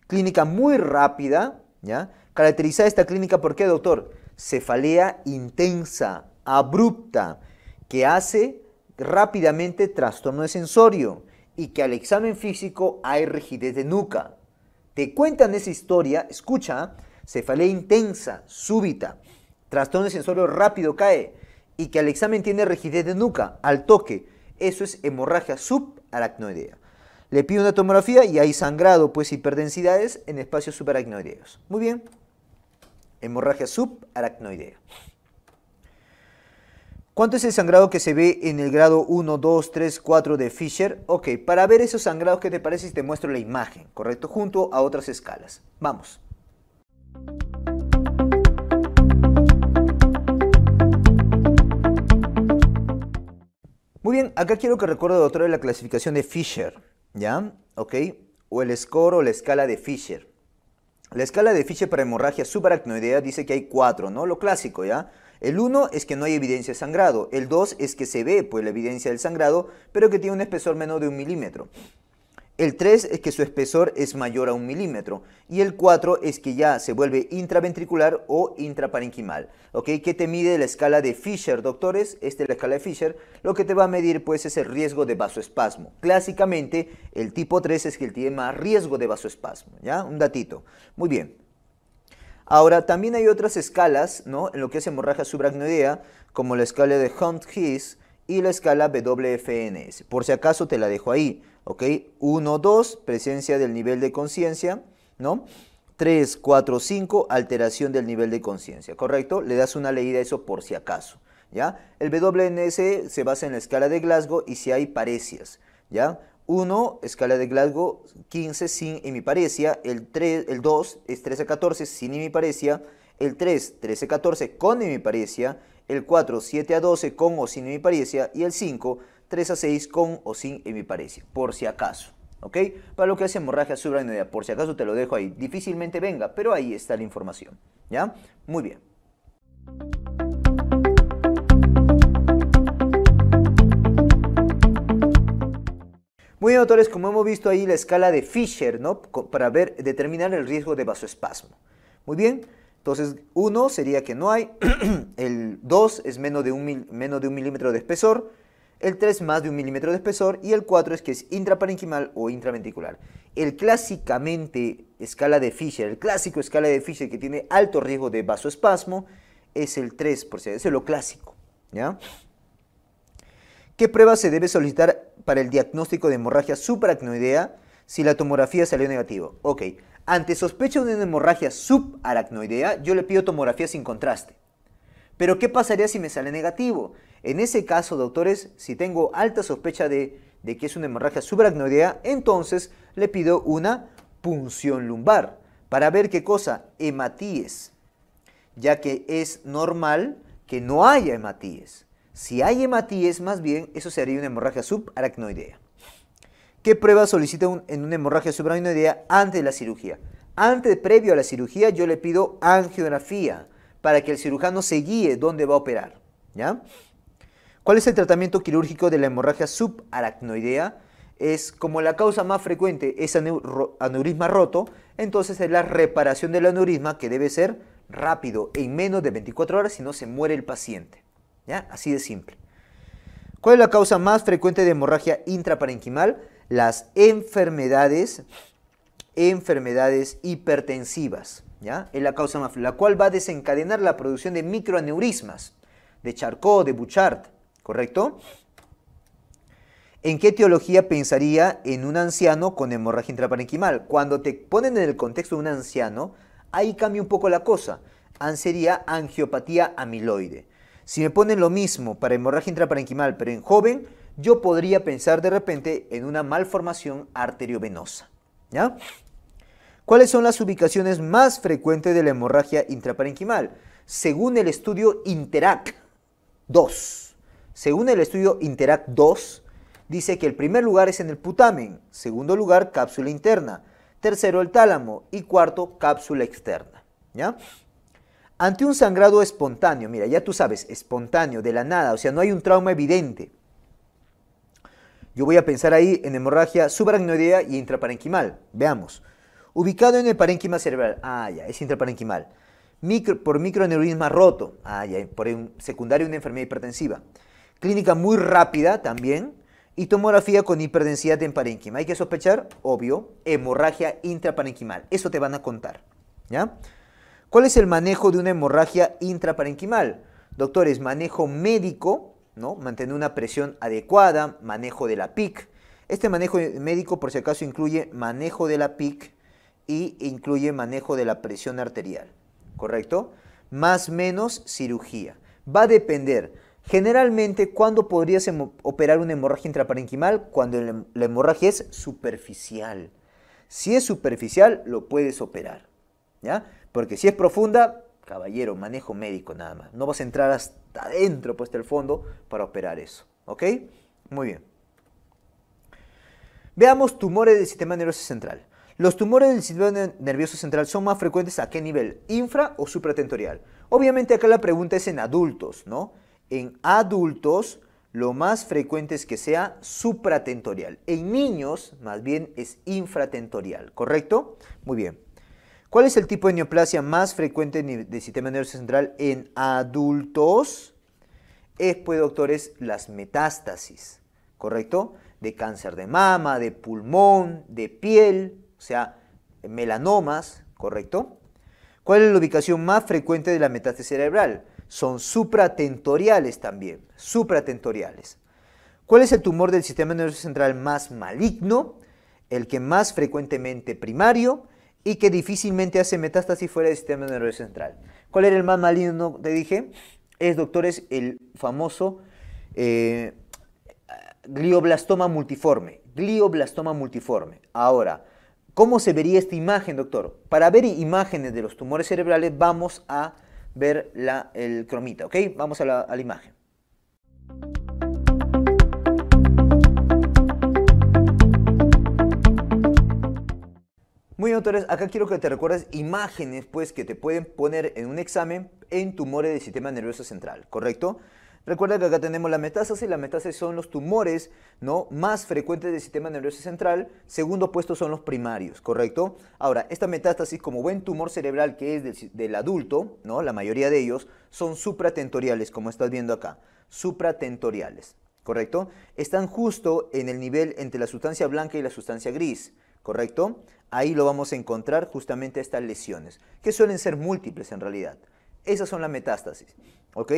Clínica muy rápida, ¿ya? Caracterizada esta clínica, ¿por qué, doctor? Cefalea intensa, abrupta, que hace rápidamente trastorno de sensorio y que al examen físico hay rigidez de nuca. Te cuentan esa historia, escucha, cefalea intensa, súbita, trastorno de sensorio rápido cae y que al examen tiene rigidez de nuca al toque. Eso es hemorragia subaracnoidea. Le pido una tomografía y hay sangrado, pues hiperdensidades en espacios subaracnoideos. Muy bien. Hemorragia subaracnoidea. ¿Cuánto es el sangrado que se ve en el grado 1, 2, 3, 4 de Fisher? Ok, para ver esos sangrados, ¿qué te parece si te muestro la imagen, correcto? Junto a otras escalas. Vamos. Muy bien, acá quiero que recuerde, otra vez la clasificación de Fisher, ¿ya? ¿Ok? O el score o la escala de Fisher. La escala de Fisher para hemorragia subaracnoidea dice que hay 4, ¿no? Lo clásico, ¿ya? El 1 es que no hay evidencia de sangrado. El 2 es que se ve pues, la evidencia del sangrado, pero que tiene un espesor menor de un milímetro. El 3 es que su espesor es mayor a un milímetro. Y el 4 es que ya se vuelve intraventricular o intraparenquimal. ¿Ok? ¿Qué te mide la escala de Fisher, doctores? Esta es la escala de Fisher. Lo que te va a medir, pues, es el riesgo de vasoespasmo. Clásicamente, el tipo 3 es que tiene más riesgo de vasoespasmo. ¿Ya? Un datito. Muy bien. Ahora, también hay otras escalas, ¿no? En lo que es hemorragia subaracnoidea, como la escala de hunt hiss y la escala WFNS. Por si acaso te la dejo ahí, ¿ok? 1, 2, presencia del nivel de conciencia, ¿no? 3, 4, 5, alteración del nivel de conciencia, ¿correcto? Le das una leída a eso por si acaso, ¿ya? El WNS se basa en la escala de Glasgow y si hay parecias, ¿ya? 1, escala de Glasgow 15 sin hemiparesia, el, 3, el 2 es 13-14 sin hemiparesia, el 3, 13-14 con hemiparesia, el 4, 7 a 12 con o sin hemiparesia y el 5, 3 a 6 con o sin hemiparesia, por si acaso. ¿Ok? Para lo que hace hemorragia subaracnoidea, por si acaso te lo dejo ahí. Difícilmente venga, pero ahí está la información. ¿Ya? Muy bien. Muy bien, doctores, como hemos visto ahí la escala de Fisher, ¿no? Para determinar el riesgo de vasoespasmo. Muy bien, entonces uno sería que no hay, [CLEARS THROAT] el 2 es menos de, un de milímetro de espesor, el 3 más de un milímetro de espesor y el 4 es que es intraparenquimal o intraventricular. El clásicamente escala de Fisher, el clásico escala de Fisher que tiene alto riesgo de vasoespasmo es el 3%, por eso es lo clásico, ¿ya? ¿Qué pruebas se debe solicitar para el diagnóstico de hemorragia subaracnoidea si la tomografía salió negativa. Ok, ante sospecha de una hemorragia subaracnoidea, yo le pido tomografía sin contraste. Pero ¿qué pasaría si me sale negativo? En ese caso, doctores, si tengo alta sospecha de, que es una hemorragia subaracnoidea, entonces le pido una punción lumbar para ver qué cosa, hematíes, ya que es normal que no haya hematíes. Si hay hematíes, más bien, eso sería una hemorragia subaracnoidea. ¿Qué pruebas solicita en una hemorragia subaracnoidea antes de la cirugía? Antes, previo a la cirugía, yo le pido angiografía para que el cirujano se guíe dónde va a operar. ¿ya? ¿Cuál es el tratamiento quirúrgico de la hemorragia subaracnoidea? Es como la causa más frecuente es aneurisma roto, entonces es la reparación del aneurisma que debe ser rápido, en menos de 24 horas, si no se muere el paciente. ¿Ya? Así de simple. ¿Cuál es la causa más frecuente de hemorragia intraparenquimal? Las enfermedades, enfermedades hipertensivas. ¿Ya? Es la causa más, la cual va a desencadenar la producción de microaneurismas, de Charcot, de Bouchard, ¿correcto? ¿En qué teología pensaría en un anciano con hemorragia intraparenquimal? Cuando te ponen en el contexto de un anciano, ahí cambia un poco la cosa. Sería angiopatía amiloide. Si me ponen lo mismo para hemorragia intraparenquimal, pero en joven, yo podría pensar de repente en una malformación arteriovenosa. ¿Ya? ¿Cuáles son las ubicaciones más frecuentes de la hemorragia intraparenquimal? Según el estudio Interact 2. Según el estudio Interact 2, dice que el primer lugar es en el putamen, segundo lugar cápsula interna, tercero el tálamo y cuarto cápsula externa. ¿Ya? Ante un sangrado espontáneo, mira, ya tú sabes, espontáneo, de la nada, o sea, no hay un trauma evidente. Yo voy a pensar ahí en hemorragia subaracnoidea y intraparenquimal. Veamos. Ubicado en el parénquima cerebral. Ah, ya, es intraparenquimal. por microneurisma roto. Ah, ya, por un, secundario una enfermedad hipertensiva. Clínica muy rápida también. Y tomografía con hiperdensidad en parénquima. Hay que sospechar, obvio, hemorragia intraparenquimal. Eso te van a contar. ¿Ya? ¿Cuál es el manejo de una hemorragia intraparenquimal? Doctores, manejo médico, ¿no? Mantener una presión adecuada, manejo de la PIC. Este manejo médico, por si acaso, incluye manejo de la PIC y incluye manejo de la presión arterial, ¿correcto? Más menos cirugía. Va a depender. Generalmente, ¿cuándo podrías operar una hemorragia intraparenquimal? Cuando la hemorragia es superficial. Si es superficial, lo puedes operar, ¿ya? Porque si es profunda, caballero, manejo médico nada más. No vas a entrar hasta adentro, pues hasta el fondo, para operar eso. ¿Ok? Muy bien. Veamos tumores del sistema nervioso central. Los tumores del sistema nervioso central son más frecuentes a qué nivel, infra o supratentorial. Obviamente acá la pregunta es en adultos, ¿no? En adultos lo más frecuente es que sea supratentorial. En niños más bien es infratentorial, ¿correcto? Muy bien. ¿Cuál es el tipo de neoplasia más frecuente del sistema nervioso central en adultos? Es, pues, doctores, las metástasis, ¿correcto? De cáncer de mama, de pulmón, de piel, o sea, melanomas, ¿correcto? ¿Cuál es la ubicación más frecuente de la metástasis cerebral? Son supratentoriales también, supratentoriales. ¿Cuál es el tumor del sistema nervioso central más maligno? El que más frecuentemente primario, y que difícilmente hace metástasis fuera del sistema nervioso central. ¿Cuál era el más maligno? Te dije, es doctores el famoso eh, glioblastoma multiforme. Glioblastoma multiforme. Ahora, ¿cómo se vería esta imagen, doctor? Para ver imágenes de los tumores cerebrales vamos a ver el cromita, ¿ok? Vamos a la, a la imagen. Muy bien, doctores, acá quiero que te recuerdes imágenes pues, que te pueden poner en un examen en tumores del sistema nervioso central, ¿correcto? Recuerda que acá tenemos la metástasis, las metástasis son los tumores ¿no? más frecuentes del sistema nervioso central, segundo puesto son los primarios, ¿correcto? Ahora, esta metástasis como buen tumor cerebral que es del, adulto, ¿no? la mayoría de ellos son supratentoriales, como estás viendo acá, supratentoriales, ¿correcto? Están justo en el nivel entre la sustancia blanca y la sustancia gris, ¿correcto? Ahí lo vamos a encontrar justamente estas lesiones, que suelen ser múltiples en realidad. Esas son las metástasis, ¿ok?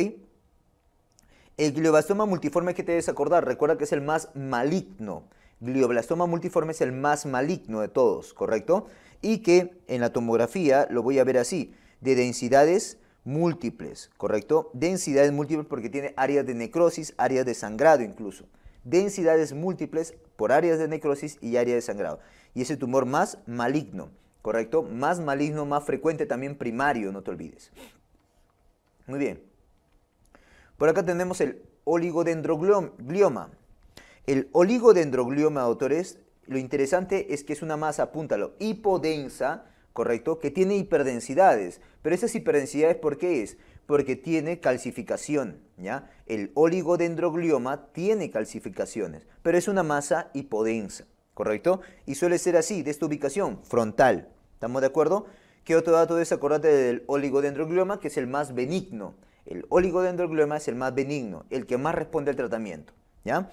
El glioblastoma multiforme que te debes acordar, recuerda que es el más maligno. Glioblastoma multiforme es el más maligno de todos, ¿correcto? Y que en la tomografía lo voy a ver así, de densidades múltiples, ¿correcto? Densidades múltiples porque tiene áreas de necrosis, áreas de sangrado incluso. Densidades múltiples por áreas de necrosis y áreas de sangrado y ese tumor más maligno, ¿correcto? Más maligno, más frecuente, también primario, no te olvides. Muy bien. Por acá tenemos el oligodendroglioma. El oligodendroglioma, autores, lo interesante es que es una masa, apúntalo, hipodensa, ¿correcto? Que tiene hiperdensidades. Pero esas hiperdensidades, ¿por qué es? Porque tiene calcificación, ¿ya? El oligodendroglioma tiene calcificaciones, pero es una masa hipodensa. ¿correcto? Y suele ser así, de esta ubicación, frontal. ¿Estamos de acuerdo? ¿Qué otro dato es? Acordate del oligodendroglioma, que es el más benigno. El oligodendroglioma es el más benigno, el que más responde al tratamiento, ¿ya?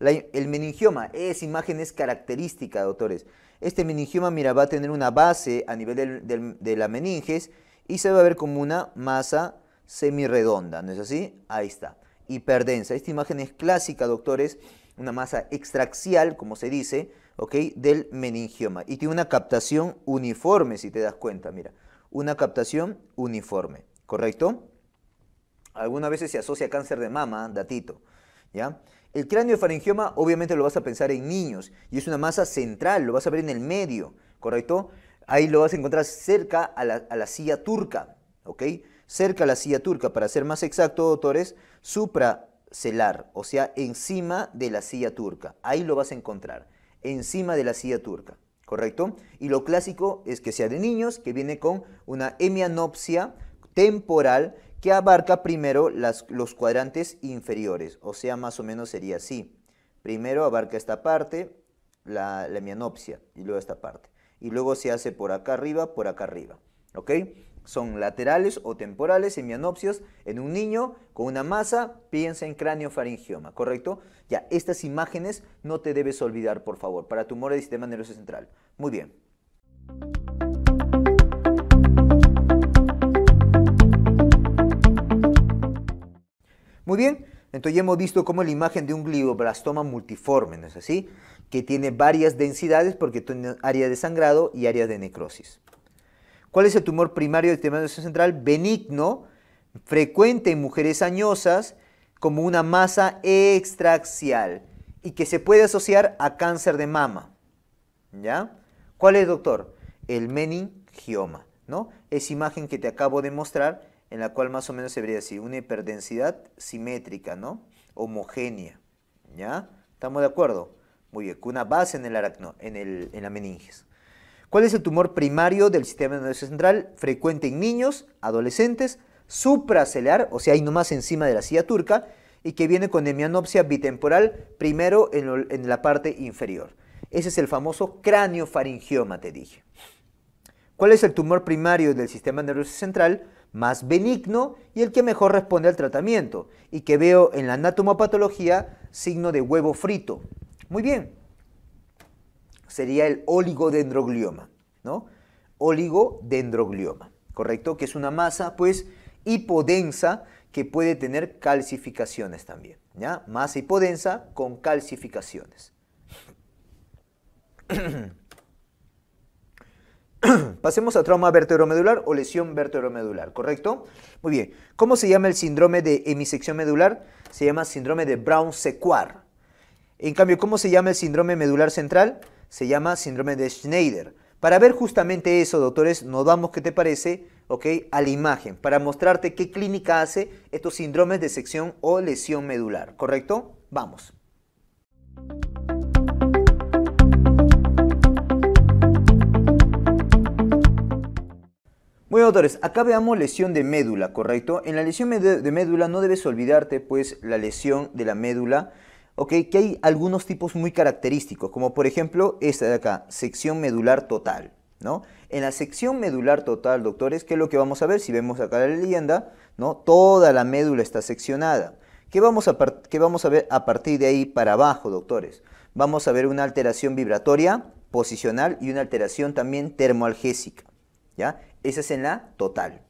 el meningioma es imágenes característica doctores. Este meningioma, mira, va a tener una base a nivel de la meninges y se va a ver como una masa semirredonda, ¿no es así? Ahí está. Hiperdensa. Esta imagen es clásica, doctores, una masa extraxial, como se dice, ¿ok? del meningioma. Y tiene una captación uniforme, si te das cuenta, mira. Una captación uniforme, ¿correcto? Algunas veces se asocia a cáncer de mama, datito, ¿ya? El cráneo de faringioma obviamente lo vas a pensar en niños y es una masa central, lo vas a ver en el medio, ¿correcto? Ahí lo vas a encontrar cerca a la, a la silla turca, ¿ok? Cerca a la silla turca, para ser más exacto, doctores, supra celar, o sea, encima de la silla turca. Ahí lo vas a encontrar, encima de la silla turca, ¿correcto? Y lo clásico es que sea de niños, que viene con una hemianopsia temporal que abarca primero los cuadrantes inferiores, o sea, más o menos sería así. Primero abarca esta parte, la, la hemianopsia, y luego esta parte. Y luego se hace por acá arriba, por acá arriba, ¿ok? son laterales o temporales semianopsios en un niño con una masa, piensa en cráneo faringioma, ¿correcto? Ya, estas imágenes no te debes olvidar, por favor, para tumores del sistema nervioso central. Muy bien. Muy bien, entonces ya hemos visto cómo la imagen de un glioblastoma multiforme, ¿no es así? Que tiene varias densidades porque tiene área de sangrado y área de necrosis. ¿Cuál es el tumor primario del tema central? Benigno, frecuente en mujeres añosas, como una masa extraxial y que se puede asociar a cáncer de mama. ¿Ya? ¿Cuál es, doctor? El meningioma, ¿no? Esa imagen que te acabo de mostrar, en la cual más o menos se vería así, una hiperdensidad simétrica, ¿no? Homogénea, ¿ya? ¿Estamos de acuerdo? Muy bien, con una base en el aracno, en, el, en la meninges. ¿Cuál es el tumor primario del sistema nervioso central? Frecuente en niños, adolescentes, supracelar, o sea, ahí nomás encima de la silla turca, y que viene con hemianopsia bitemporal, primero en, la parte inferior. Ese es el famoso faringioma, te dije. ¿Cuál es el tumor primario del sistema nervioso central? Más benigno y el que mejor responde al tratamiento, y que veo en la anatomopatología signo de huevo frito. Muy bien, sería el oligodendroglioma, ¿no? Oligodendroglioma, ¿correcto? Que es una masa, pues, hipodensa que puede tener calcificaciones también, ¿ya? Masa hipodensa con calcificaciones. [COUGHS] Pasemos a trauma vertebromedular o lesión vertebromedular, ¿correcto? Muy bien. ¿Cómo se llama el síndrome de hemisección medular? Se llama síndrome de Brown-Sequard. En cambio, ¿cómo se llama el síndrome medular central? se llama síndrome de Schneider. Para ver justamente eso, doctores, nos vamos, ¿qué te parece? ¿Ok? A la imagen, para mostrarte qué clínica hace estos síndromes de sección o lesión medular, ¿correcto? Vamos. Bueno, doctores, acá veamos lesión de médula, ¿correcto? En la lesión de médula no debes olvidarte, pues, la lesión de la médula Ok, que hay algunos tipos muy característicos, como por ejemplo esta de acá, sección medular total. ¿no? En la sección medular total, doctores, ¿qué es lo que vamos a ver? Si vemos acá la leyenda, ¿no? toda la médula está seccionada. ¿Qué vamos, a ¿Qué vamos a ver a partir de ahí para abajo, doctores? Vamos a ver una alteración vibratoria, posicional y una alteración también termoalgésica. ¿ya? Esa es en la total.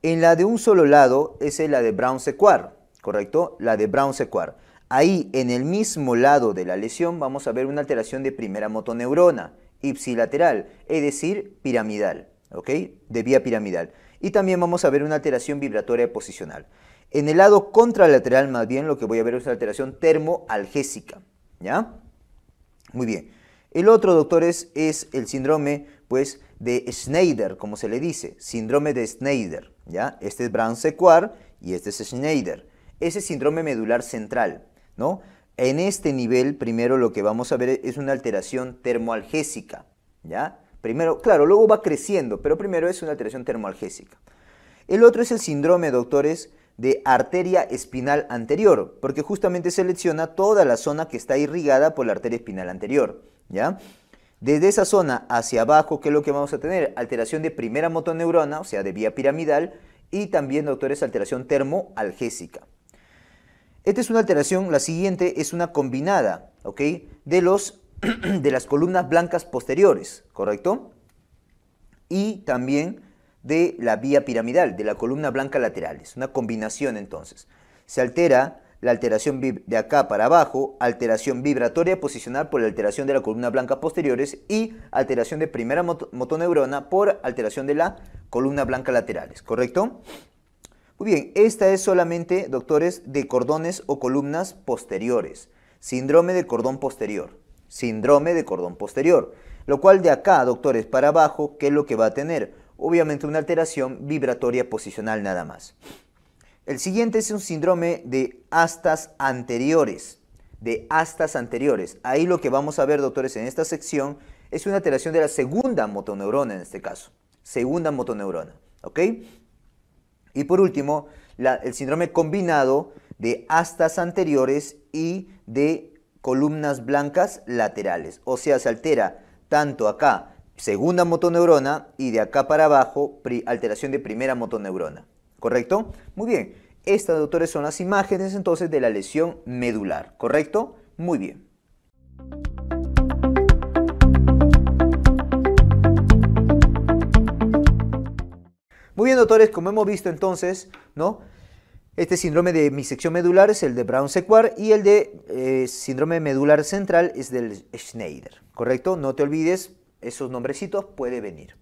En la de un solo lado, esa es la de Brown-Sequard, ¿correcto? La de Brown-Sequard. Ahí, en el mismo lado de la lesión, vamos a ver una alteración de primera motoneurona, ipsilateral, es decir, piramidal, ¿ok? De vía piramidal. Y también vamos a ver una alteración vibratoria posicional. En el lado contralateral, más bien, lo que voy a ver es una alteración termoalgésica, ¿ya? Muy bien. El otro, doctores, es el síndrome, pues, de Schneider, como se le dice, síndrome de Schneider, ¿ya? Este es Brown-Sequard y este es Schneider. Ese síndrome medular central, en este nivel, primero lo que vamos a ver e-, es una alteración termoalgésica, ¿ya? Primero, claro, luego va creciendo, pero primero es una alteración termoalgésica. El otro es el síndrome, doctores, de arteria espinal anterior, porque justamente selecciona toda la zona que está irrigada por la arteria espinal anterior, ¿ya? Desde esa zona hacia abajo, ¿qué es lo que vamos a tener? Alteración de primera motoneurona, o sea, de vía piramidal, y también, doctores, alteración termoalgésica. Esta es una alteración, la siguiente es una combinada, ¿ok? De, los, [CLEARS THROAT] de las columnas blancas posteriores, ¿correcto? Y también de la vía piramidal, de la columna blanca lateral. Es una combinación entonces. Se altera la alteración de acá para abajo, alteración vibratoria posicional por la alteración de la columna blanca posteriores y alteración de primera motoneurona por alteración de la columna blanca laterales, ¿correcto? Muy bien, esta es solamente, doctores, de cordones o columnas posteriores. Síndrome de cordón posterior. Síndrome de cordón posterior. Lo cual de acá, doctores, para abajo, ¿qué es lo que va a tener? Obviamente una alteración vibratoria posicional nada más. El siguiente es un síndrome de astas anteriores. De astas anteriores. Ahí lo que vamos a ver, doctores, en esta sección es una alteración de la segunda motoneurona en este caso. Segunda motoneurona. ¿Ok? Y por último, el síndrome combinado de astas anteriores y de columnas blancas laterales. O sea, se altera tanto acá segunda motoneurona y de acá para abajo alteración de primera motoneurona. ¿Correcto? Muy bien. Estas, doctores, son las imágenes entonces de la lesión medular. ¿Correcto? Muy bien. Muy bien, doctores, como hemos visto entonces, ¿no? Este síndrome de sección medular es el de Brown-Sequard y el de eh, síndrome medular central es del Schneider, ¿correcto? No te olvides, esos nombrecitos puede venir.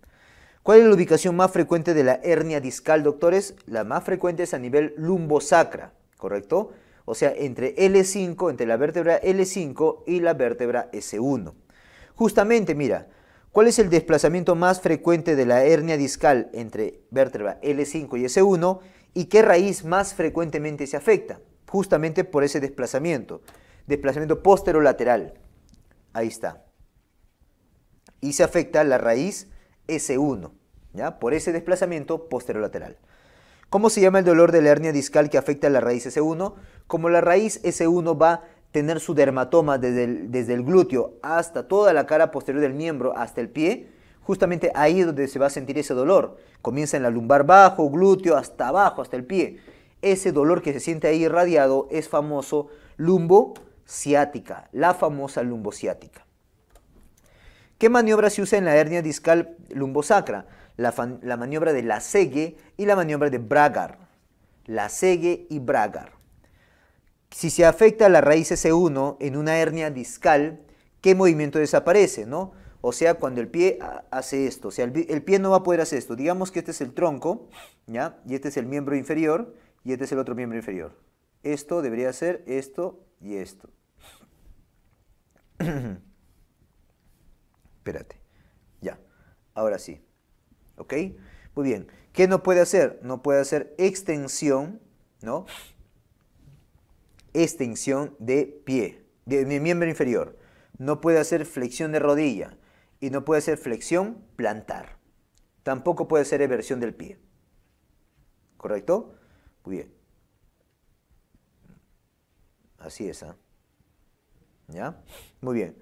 ¿Cuál es la ubicación más frecuente de la hernia discal, doctores? La más frecuente es a nivel lumbosacra, ¿correcto? O sea, entre L5, entre la vértebra L5 y la vértebra S1. Justamente, mira, ¿Cuál es el desplazamiento más frecuente de la hernia discal entre vértebra L5 y S1 y qué raíz más frecuentemente se afecta? Justamente por ese desplazamiento, desplazamiento posterolateral. Ahí está. Y se afecta la raíz S1, ¿ya? Por ese desplazamiento posterolateral. ¿Cómo se llama el dolor de la hernia discal que afecta a la raíz S1? Como la raíz S1 va tener su dermatoma desde el, glúteo hasta toda la cara posterior del miembro, hasta el pie, justamente ahí es donde se va a sentir ese dolor. Comienza en la lumbar bajo, glúteo, hasta abajo, hasta el pie. Ese dolor que se siente ahí irradiado es famoso lumbociática, la famosa lumbociática. ¿Qué maniobra se usa en la hernia discal lumbosacra? La, la maniobra de la cegue y la maniobra de Bragar. La segue y Bragar. Si se afecta la raíz S1 en una hernia discal, ¿qué movimiento desaparece? ¿no? O sea, cuando el pie hace esto, o sea, el, pie no va a poder hacer esto. Digamos que este es el tronco, ¿ya? Y este es el miembro inferior y este es el otro miembro inferior. Esto debería ser esto y esto. [CLEARS THROAT] Espérate. Ya. Ahora sí. ¿Ok? Muy bien. ¿Qué no puede hacer? No puede hacer extensión, ¿no? extensión de pie, de mi miembro inferior. No puede hacer flexión de rodilla y no puede hacer flexión plantar. Tampoco puede hacer eversión del pie. ¿Correcto? Muy bien. Así es. ¿ah? ¿Ya? Muy bien.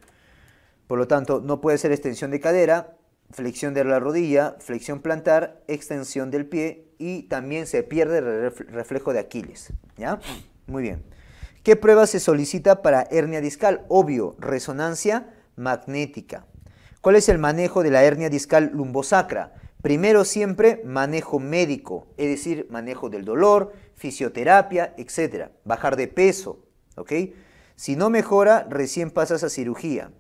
Por lo tanto, no puede ser extensión de cadera, flexión de la rodilla, flexión plantar, extensión del pie y también se pierde el reflejo de Aquiles. ¿Ya? Muy bien. ¿Qué prueba se solicita para hernia discal? Obvio, resonancia magnética. ¿Cuál es el manejo de la hernia discal lumbosacra? Primero siempre manejo médico, es decir, manejo del dolor, fisioterapia, etc. Bajar de peso, ¿ok? Si no mejora, recién pasas a cirugía.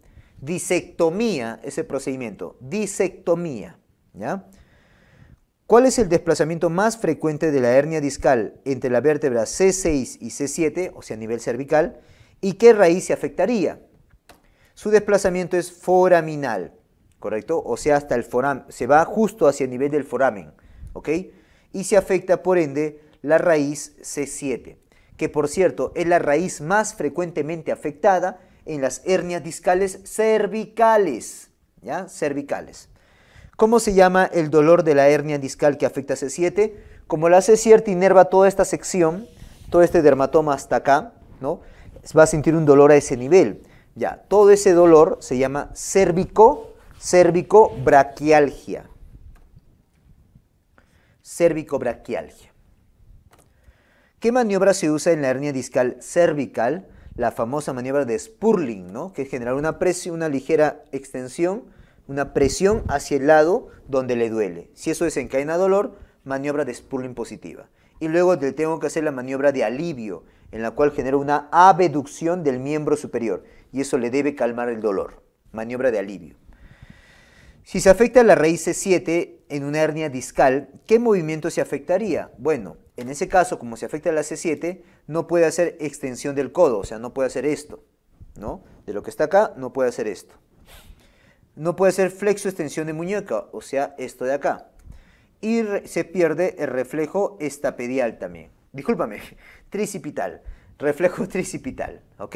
Disectomía ese procedimiento, disectomía, ¿ya? ¿Cuál es el desplazamiento más frecuente de la hernia discal entre la vértebra C6 y C7, o sea, a nivel cervical, y qué raíz se afectaría? Su desplazamiento es foraminal, ¿correcto? O sea, hasta el se va justo hacia el nivel del foramen, ¿ok? Y se afecta, por ende, la raíz C7, que por cierto es la raíz más frecuentemente afectada en las hernias discales cervicales, ¿ya? Cervicales. ¿Cómo se llama el dolor de la hernia discal que afecta a C7? Como la C7 inerva toda esta sección, todo este dermatoma hasta acá, ¿no? Va a sentir un dolor a ese nivel. Ya, todo ese dolor se llama cérvico, cérvico braquialgia. Cérvico braquialgia. ¿Qué maniobra se usa en la hernia discal cervical? La famosa maniobra de Spurling, Que genera una presión, una ligera extensión una presión hacia el lado donde le duele. Si eso desencadena dolor, maniobra de spooling positiva. Y luego le tengo que hacer la maniobra de alivio, en la cual genera una abducción del miembro superior. Y eso le debe calmar el dolor. Maniobra de alivio. Si se afecta la raíz C7 en una hernia discal, ¿qué movimiento se afectaría? Bueno, en ese caso, como se afecta la C7, no puede hacer extensión del codo, o sea, no puede hacer esto, ¿no? De lo que está acá, no puede hacer esto no puede ser flexo extensión de muñeca, o sea, esto de acá. Y se pierde el reflejo estapedial también. Discúlpame, [LAUGHS] tricipital, reflejo [LAUGHS] tricipital, ¿ok?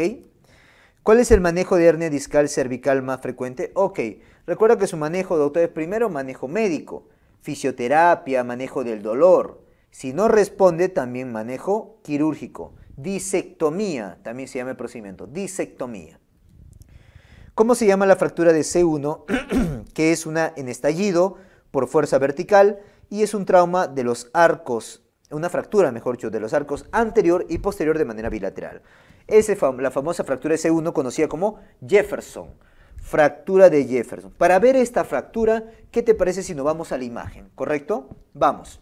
¿Cuál es el manejo de hernia discal cervical más frecuente? Ok, recuerda que su manejo, es primero manejo médico, fisioterapia, manejo del dolor. Si no responde, también manejo quirúrgico. Disectomía, también se llama el procedimiento, disectomía. ¿Cómo se llama la fractura de C1, [CLEARS THROAT] que es una en estallido por fuerza vertical y es un trauma de los arcos, una fractura, mejor dicho, de los arcos anterior y posterior de manera bilateral? Esa la famosa fractura de C1 conocida como Jefferson, fractura de Jefferson. Para ver esta fractura, ¿qué te parece si nos vamos a la imagen? ¿Correcto? Vamos.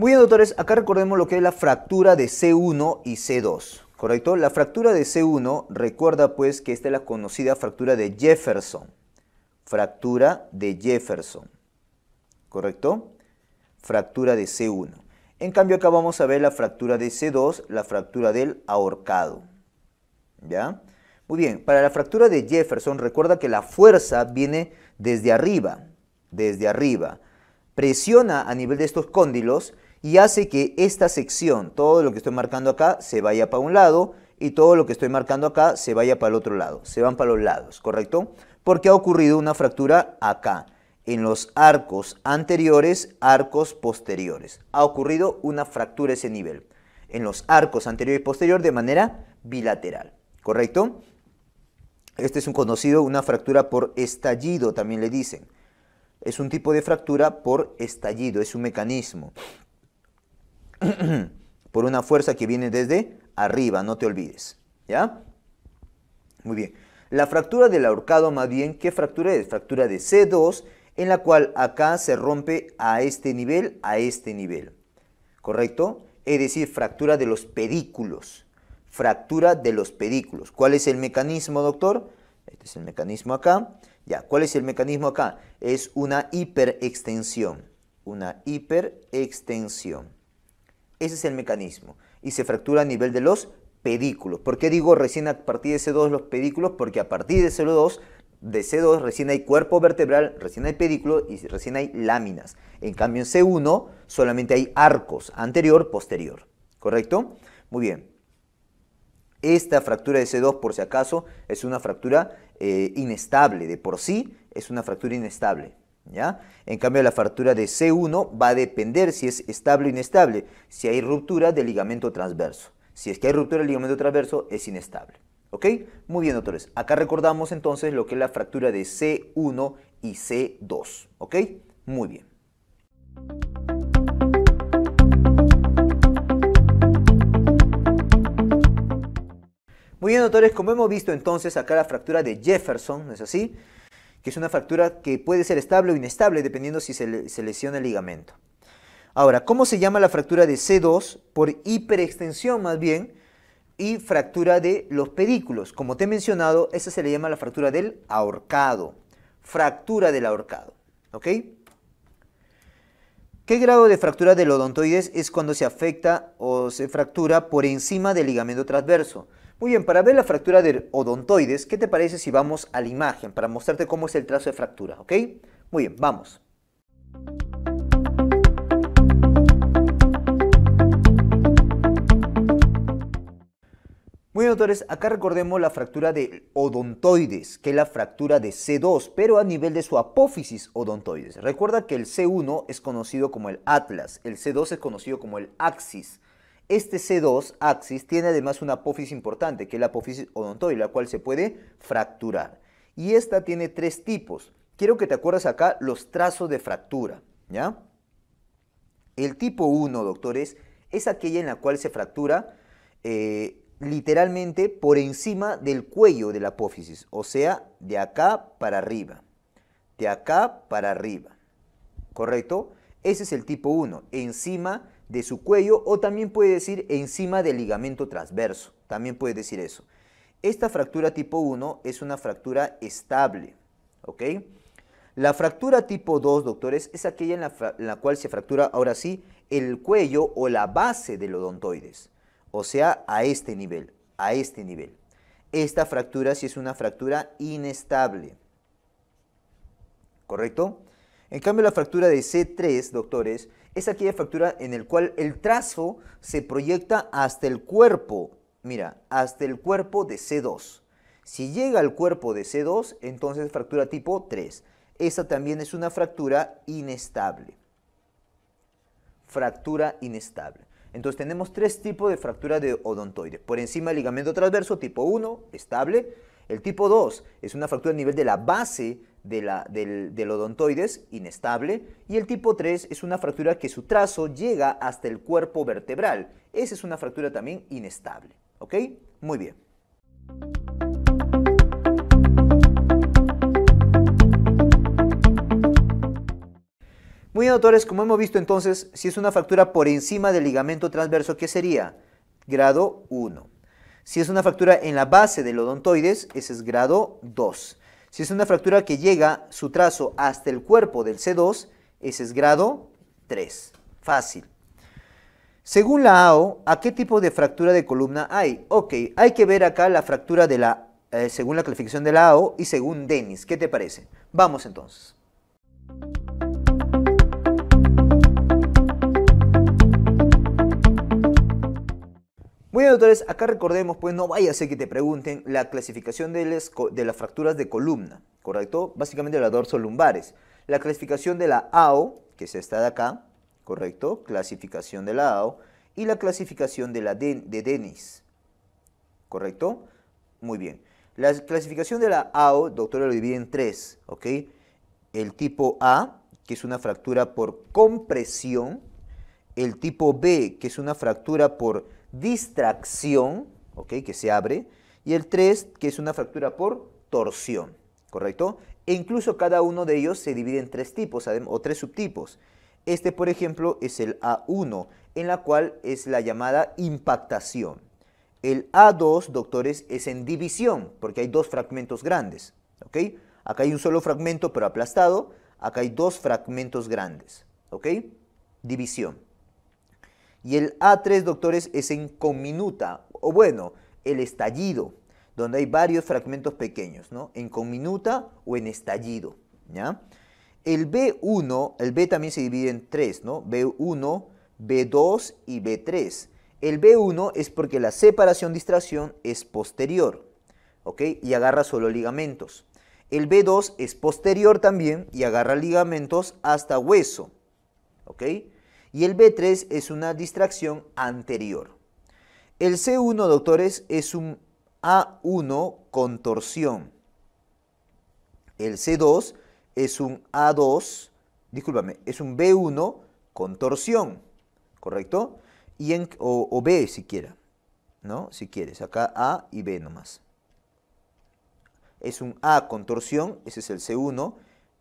Muy bien, doctores, acá recordemos lo que es la fractura de C1 y C2, ¿correcto? La fractura de C1, recuerda pues que esta es la conocida fractura de Jefferson. Fractura de Jefferson, ¿correcto? Fractura de C1. En cambio acá vamos a ver la fractura de C2, la fractura del ahorcado, ¿ya? Muy bien, para la fractura de Jefferson, recuerda que la fuerza viene desde arriba, desde arriba. Presiona a nivel de estos cóndilos y hace que esta sección, todo lo que estoy marcando acá, se vaya para un lado y todo lo que estoy marcando acá se vaya para el otro lado, se van para los lados, ¿correcto? Porque ha ocurrido una fractura acá, en los arcos anteriores, arcos posteriores. Ha ocurrido una fractura a ese nivel, en los arcos anterior y posterior de manera bilateral, ¿correcto? Este es un conocido, una fractura por estallido, también le dicen. Es un tipo de fractura por estallido, es un mecanismo. [CLEARS THROAT] por una fuerza que viene desde arriba, no te olvides. ¿Ya? Muy bien. La fractura del ahorcado, más bien, ¿qué fractura es? Fractura de C2, en la cual acá se rompe a este nivel, a este nivel. ¿Correcto? Es decir, fractura de los pedículos. Fractura de los pedículos. ¿Cuál es el mecanismo, doctor? Este es el mecanismo acá. Ya, ¿cuál es el mecanismo acá? Es una hiperextensión. Una hiperextensión. Ese es el mecanismo. Y se fractura a nivel de los pedículos. ¿Por qué digo recién a partir de C2 los pedículos? Porque a partir de C2, de C2 recién hay cuerpo vertebral, recién hay pedículo y recién hay láminas. En cambio en C1 solamente hay arcos, anterior, posterior. ¿Correcto? Muy bien. Esta fractura de C2, por si acaso, es una fractura eh, inestable. De por sí, es una fractura inestable. En cambio, la fractura de C1 va a depender si es estable o inestable, si hay ruptura del ligamento transverso. Si es que hay ruptura del ligamento transverso, es inestable. ¿Ok? Muy bien, doctores. Acá recordamos entonces lo que es la fractura de C1 y C2. ¿Ok? Muy bien. Muy bien, doctores. Como hemos visto entonces acá la fractura de Jefferson, ¿no es así? que es una fractura que puede ser estable o inestable dependiendo si se, lesiona el ligamento. Ahora, ¿cómo se llama la fractura de C2 por hiperextensión más bien? Y fractura de los pedículos. Como te he mencionado, esa se le llama la fractura del ahorcado. Fractura del ahorcado. ¿Ok? ¿Qué grado de fractura del odontoides es cuando se afecta o se fractura por encima del ligamento transverso? Muy bien, para ver la fractura del odontoides, ¿qué te parece si vamos a la imagen para mostrarte cómo es el trazo de fractura, ok? Muy bien, vamos. Muy bien, doctores, acá recordemos la fractura del odontoides, que es la fractura de C2, pero a nivel de su apófisis odontoides. Recuerda que el C1 es conocido como el atlas, el C2 es conocido como el axis. Este C2 axis tiene además una apófisis importante, que es la apófisis odontoide, la cual se puede fracturar. Y esta tiene tres tipos. Quiero que te acuerdes acá los trazos de fractura, ¿ya? El tipo 1, doctores, es aquella en la cual se fractura eh, literalmente por encima del cuello de la apófisis, o sea, de acá para arriba, de acá para arriba, ¿correcto? Ese es el tipo 1, encima de su cuello o también puede decir encima del ligamento transverso. También puede decir eso. Esta fractura tipo 1 es una fractura estable. ¿Ok? La fractura tipo 2, doctores, es aquella en la, cual se fractura ahora sí el cuello o la base del odontoides, o sea, a este nivel, a este nivel. Esta fractura sí es una fractura inestable, ¿correcto? En cambio, la fractura de C3, doctores, es aquella fractura en el cual el trazo se proyecta hasta el cuerpo, mira, hasta el cuerpo de C2. Si llega al cuerpo de C2, entonces fractura tipo 3. Esa también es una fractura inestable. Fractura inestable. Entonces tenemos tres tipos de fractura de odontoide. Por encima del ligamento transverso tipo 1, estable. El tipo 2 es una fractura a nivel de la base del, odontoides, inestable, y el tipo 3 es una fractura que su trazo llega hasta el cuerpo vertebral. Esa es una fractura también inestable. ¿Ok? Muy bien. Muy bien, doctores, como hemos visto entonces, si es una fractura por encima del ligamento transverso, ¿qué sería? Grado 1. Si es una fractura en la base del odontoides, ese es grado 2. Si es una fractura que llega su trazo hasta el cuerpo del C2, ese es grado 3. Fácil. Según la AO, ¿a qué tipo de fractura de columna hay? Ok, hay que ver acá la fractura de la, eh, según la calificación de la AO y según Denis. ¿Qué te parece? Vamos entonces. Muy bien, doctores, acá recordemos, pues no vaya a ser que te pregunten la clasificación de, las fracturas de columna, ¿correcto? Básicamente las dorsolumbares. La clasificación de la AO, que es esta de acá, ¿correcto? Clasificación de la AO. Y la clasificación de la de, ¿correcto? Muy bien. La clasificación de la AO, doctora, lo divide en tres, ¿ok? El tipo A, que es una fractura por compresión. El tipo B, que es una fractura por distracción, Que se abre. Y el 3, que es una fractura por torsión, ¿correcto? E incluso cada uno de ellos se divide en tres tipos o tres subtipos. Este, por ejemplo, es el A1, en la cual es la llamada impactación. El A2, doctores, es en división, porque hay dos fragmentos grandes, ¿ok? Acá hay un solo fragmento, pero aplastado. Acá hay dos fragmentos grandes, ¿ok? División. Y el A3, doctores, es en conminuta, o bueno, el estallido, donde hay varios fragmentos pequeños, ¿no? En conminuta o en estallido, ¿ya? El B1, el B también se divide en tres, ¿no? B1, B2 y B3. El B1 es porque la separación-distracción es posterior, ¿ok? Y agarra solo ligamentos. El B2 es posterior también y agarra ligamentos hasta hueso, ¿ok? y el B3 es una distracción anterior. El C1, doctores, es un A1 con torsión. El C2 es un A2, discúlpame, es un B1 con torsión, ¿correcto? Y en, o, B B siquiera, ¿no? Si quieres, acá A y B nomás. Es un A con torsión, ese es el C1,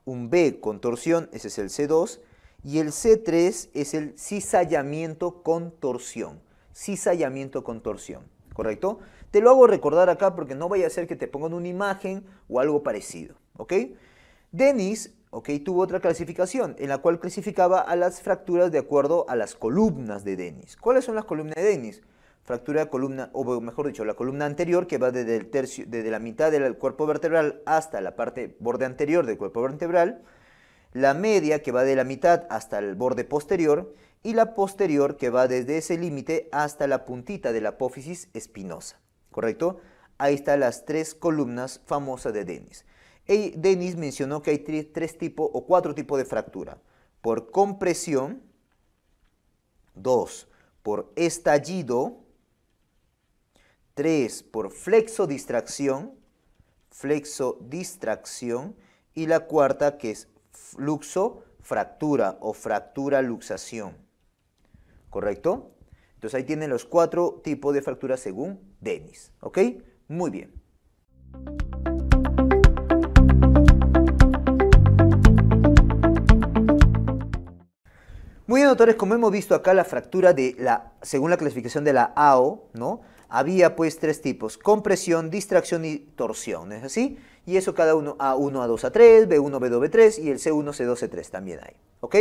un B con torsión, ese es el C2, y el C3 es el cizallamiento con torsión. Cizallamiento con torsión, ¿correcto? Te lo hago recordar acá porque no vaya a ser que te pongan una imagen o algo parecido, ¿ok? Dennis tuvo otra clasificación en la cual clasificaba a las fracturas de acuerdo a las columnas de Denis. ¿Cuáles son las columnas de Denis? Fractura de columna, o mejor dicho, la columna anterior que va desde, desde la mitad del cuerpo vertebral hasta la parte borde anterior del cuerpo vertebral la media que va de la mitad hasta el borde posterior y la posterior que va desde ese límite hasta la puntita de la apófisis espinosa. ¿Correcto? Ahí están las tres columnas famosas de Dennis. Y Dennis mencionó que hay tres, tres tipos o cuatro tipos de fractura. Por compresión, dos, por estallido, tres, por flexodistracción, flexodistracción, y la cuarta que es fractura o fractura-luxación. ¿Correcto? Entonces ahí tienen los cuatro tipos de fracturas según Denis, ¿Ok? Muy bien. Muy bien, doctores, como hemos visto acá, la fractura de la, según la clasificación de la AO, ¿no? Había pues tres tipos, compresión, distracción y torsión, es así? y eso cada uno A1, A2, A3, B1, B2, B3 y el C1, C2, C3 también hay. ¿Ok?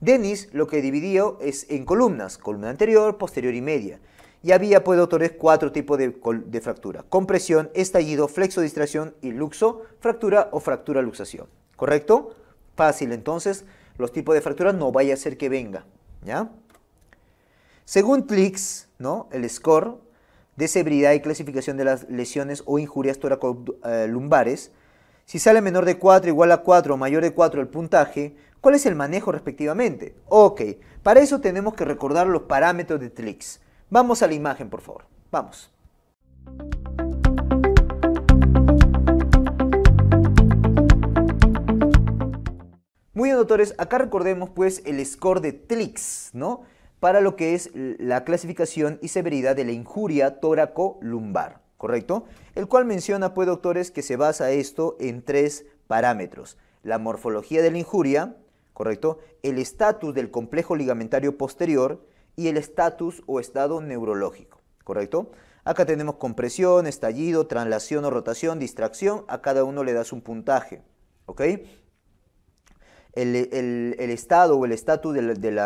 Dennis lo que dividió es en columnas, columna anterior, posterior y media. Y había, puedo doctores cuatro tipos de, fractura. Compresión, estallido, flexo, distracción y luxo, fractura o fractura-luxación. ¿Correcto? Fácil, entonces, los tipos de fractura no vaya a ser que venga. ¿Ya? Según Clix, ¿no? El score, de severidad y clasificación de las lesiones o injurias toracolumbares. Si sale menor de 4, igual a 4 o mayor de 4 el puntaje, ¿cuál es el manejo respectivamente? Ok, para eso tenemos que recordar los parámetros de TLIX. Vamos a la imagen, por favor. Vamos. Muy bien, doctores, acá recordemos pues el score de TLIX, ¿no? para lo que es la clasificación y severidad de la injuria tóraco-lumbar, ¿correcto? El cual menciona, pues, doctores, que se basa esto en tres parámetros. La morfología de la injuria, ¿correcto? El estatus del complejo ligamentario posterior y el estatus o estado neurológico, ¿correcto? Acá tenemos compresión, estallido, traslación o rotación, distracción, a cada uno le das un puntaje, ¿ok? el, estado o el estatus del,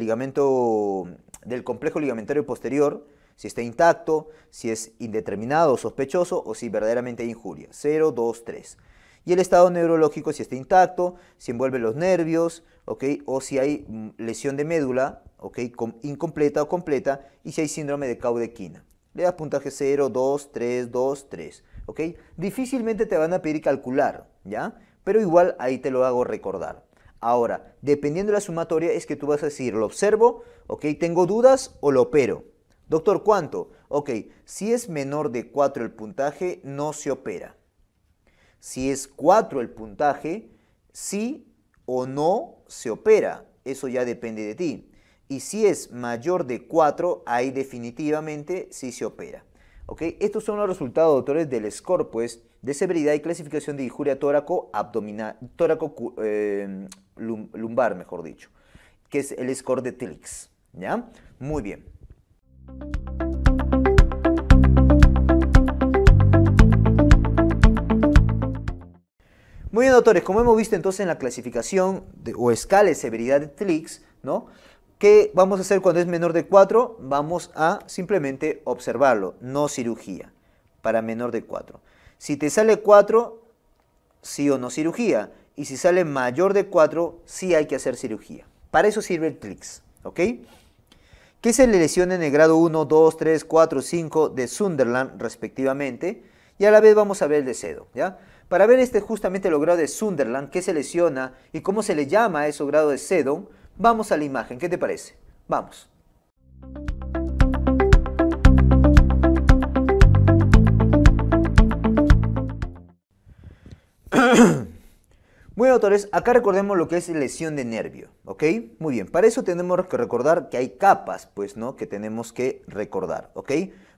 ligamento, del complejo ligamentario posterior, si está intacto, si es indeterminado o sospechoso o si verdaderamente hay injuria. 0, 2, 3. Y el estado neurológico, si está intacto, si envuelve los nervios, o si hay mm, lesión de médula, ¿ok? incompleta o completa, y si hay síndrome de caudequina. Le das puntaje 0, 2, 3, 2, 3. ¿Ok? Difícilmente te van a pedir calcular, ¿ya? Pero igual ahí te lo hago recordar. Ahora, dependiendo de la sumatoria, es que tú vas a decir, lo observo, ok, tengo dudas o lo opero. Doctor, ¿cuánto? Ok, si es menor de 4 el puntaje, no se opera. Si es 4 el puntaje, sí o no se opera. Eso ya depende de ti. Y si es mayor de 4, ahí definitivamente sí se opera. ¿Ok? Estos son los resultados, doctores, del score, pues, de severidad y clasificación de injuria tóraco, abdominal, eh, lumbar, mejor dicho, que es el score de TLIX. ¿Ya? Muy bien. Muy bien, doctores, como hemos visto entonces en la clasificación o escala de severidad de TLIX, ¿no? ¿Qué vamos a hacer cuando es menor de 4? Vamos a simplemente observarlo, no cirugía, para menor de 4. Si te sale 4, sí o no cirugía. Y si sale mayor de 4, sí hay que hacer cirugía. Para eso sirve el TRIX, ¿ok? Que se le lesiona en el grado 1, 2, 3, 4, 5 de Sunderland respectivamente. Y a la vez vamos a ver el de Cedo, ¿ya? Para ver este justamente el grado de Sunderland, qué se lesiona y cómo se le llama a esos grados de Sedon, vamos a la imagen. ¿Qué te parece? Vamos. [COUGHS] Bueno, doctores, acá recordemos lo que es lesión de nervio, ¿ok? Muy bien, para eso tenemos que recordar que hay capas, pues, ¿no? Que tenemos que recordar, ¿ok?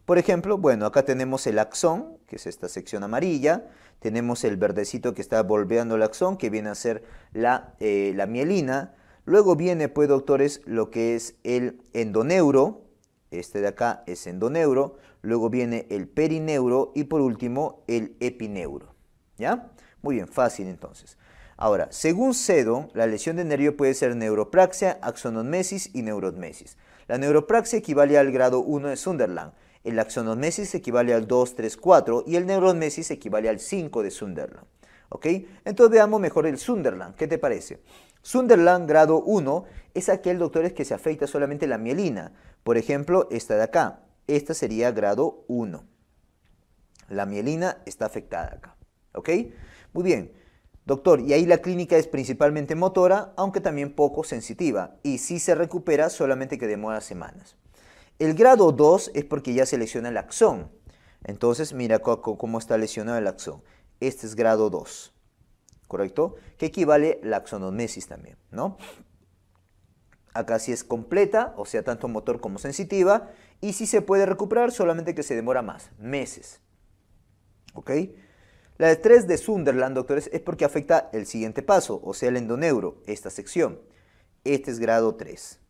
Por ejemplo, bueno, acá tenemos el axón, que es esta sección amarilla, tenemos el verdecito que está volviendo el axón, que viene a ser la, eh, la mielina, luego viene, pues, doctores, lo que es el endoneuro, este de acá es endoneuro, luego viene el perineuro y por último el epineuro, ¿ya? Muy bien, fácil entonces. Ahora, según Sedon, la lesión de nervio puede ser neuropraxia, axonomesis y neurodmesis. La neuropraxia equivale al grado 1 de Sunderland, el axonomesis equivale al 2, 3, 4 y el neurotmesis equivale al 5 de Sunderland. ¿Ok? Entonces veamos mejor el Sunderland. ¿Qué te parece? Sunderland grado 1 es aquel, doctores, que se afecta solamente la mielina. Por ejemplo, esta de acá. Esta sería grado 1. La mielina está afectada acá. ¿Ok? Muy bien, doctor, y ahí la clínica es principalmente motora, aunque también poco sensitiva, y si se recupera solamente que demora semanas. El grado 2 es porque ya se lesiona el axón. Entonces, mira cómo está lesionado el axón. Este es grado 2, ¿correcto? Que equivale la axonomesis también, ¿no? Acá sí es completa, o sea, tanto motor como sensitiva, y si se puede recuperar, solamente que se demora más, meses. ¿Ok? La de 3 de Sunderland, doctores, es porque afecta el siguiente paso, o sea, el endoneuro, esta sección. Este es grado 3.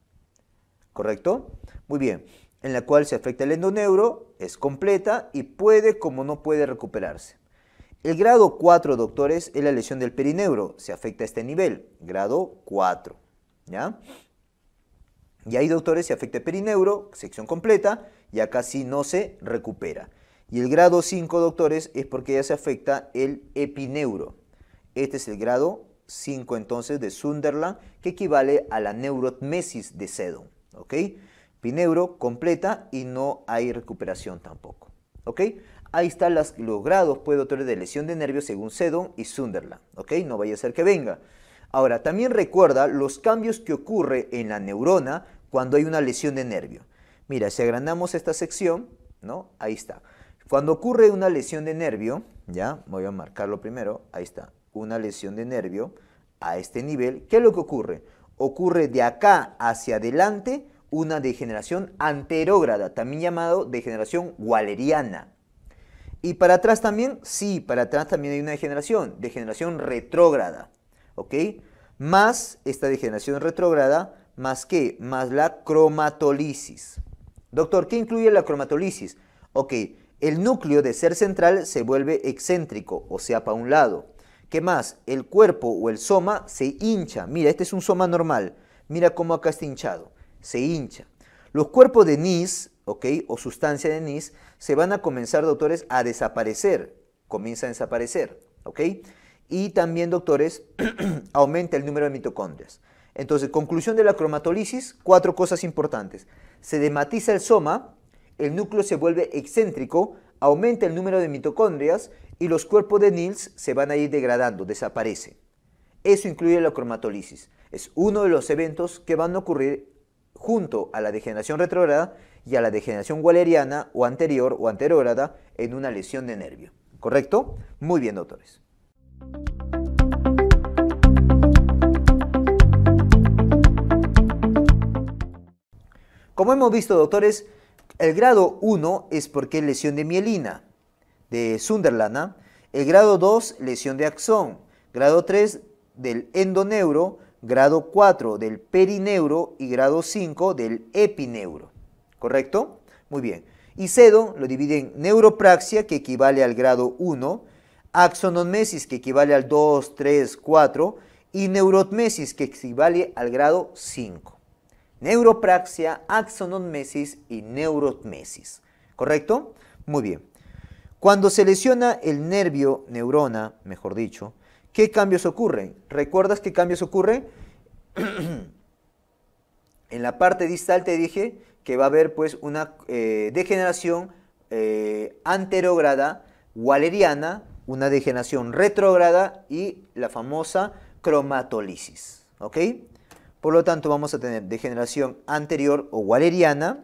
¿Correcto? Muy bien. En la cual se afecta el endoneuro, es completa y puede como no puede recuperarse. El grado 4, doctores, es la lesión del perineuro. Se afecta a este nivel, grado 4. ¿Ya? Y ahí, doctores, se afecta el perineuro, sección completa, y acá sí no se recupera. Y el grado 5, doctores, es porque ya se afecta el epineuro. Este es el grado 5 entonces de Sunderland, que equivale a la neurotmesis de Sedon. ¿Ok? Epineuro completa y no hay recuperación tampoco. ¿Ok? Ahí están los grados, pues, doctores, de lesión de nervio según Sedon y Sunderland. ¿Ok? No vaya a ser que venga. Ahora, también recuerda los cambios que ocurre en la neurona cuando hay una lesión de nervio. Mira, si agrandamos esta sección, ¿no? Ahí está. Cuando ocurre una lesión de nervio, ya, voy a marcarlo primero, ahí está, una lesión de nervio a este nivel, ¿qué es lo que ocurre? Ocurre de acá hacia adelante una degeneración anterógrada, también llamado degeneración waleriana. Y para atrás también, sí, para atrás también hay una degeneración, degeneración retrógrada, ¿ok? Más esta degeneración retrógrada, más qué, más la cromatolisis. Doctor, ¿qué incluye la cromatolisis? Ok, el núcleo de ser central se vuelve excéntrico, o sea, para un lado. ¿Qué más? El cuerpo o el soma se hincha. Mira, este es un soma normal. Mira cómo acá está hinchado. Se hincha. Los cuerpos de nis, ¿ok? O sustancia de nis, se van a comenzar, doctores, a desaparecer. Comienza a desaparecer, ¿ok? Y también, doctores, [CLEARS THROAT] aumenta el número de mitocondrias. Entonces, conclusión de la cromatolisis, cuatro cosas importantes. Se dematiza el soma, el núcleo se vuelve excéntrico, aumenta el número de mitocondrias y los cuerpos de Nils se van a ir degradando, desaparecen. Eso incluye la cromatólisis. Es uno de los eventos que van a ocurrir junto a la degeneración retrógrada y a la degeneración gualeriana o anterior o anterógrada en una lesión de nervio. ¿Correcto? Muy bien, doctores. Como hemos visto, doctores, el grado 1 es porque lesión de mielina, de Sunderlana. El grado 2, lesión de axón. Grado 3, del endoneuro. Grado 4, del perineuro. Y grado 5, del epineuro. ¿Correcto? Muy bien. Y sedo lo divide en neuropraxia, que equivale al grado 1, axononmesis, que equivale al 2, 3, 4, y neurotmesis, que equivale al grado 5 neuropraxia, axonotmesis y neurotmesis. ¿Correcto? Muy bien. Cuando se lesiona el nervio, neurona, mejor dicho, ¿qué cambios ocurren? ¿Recuerdas qué cambios ocurren? [CLEARS THROAT] en la parte distal te dije que va a haber pues una eh, degeneración eh, anterograda, anterógrada, waleriana, una degeneración retrógrada y la famosa cromatolisis. ¿Ok? Por lo tanto, vamos a tener degeneración anterior o waleriana,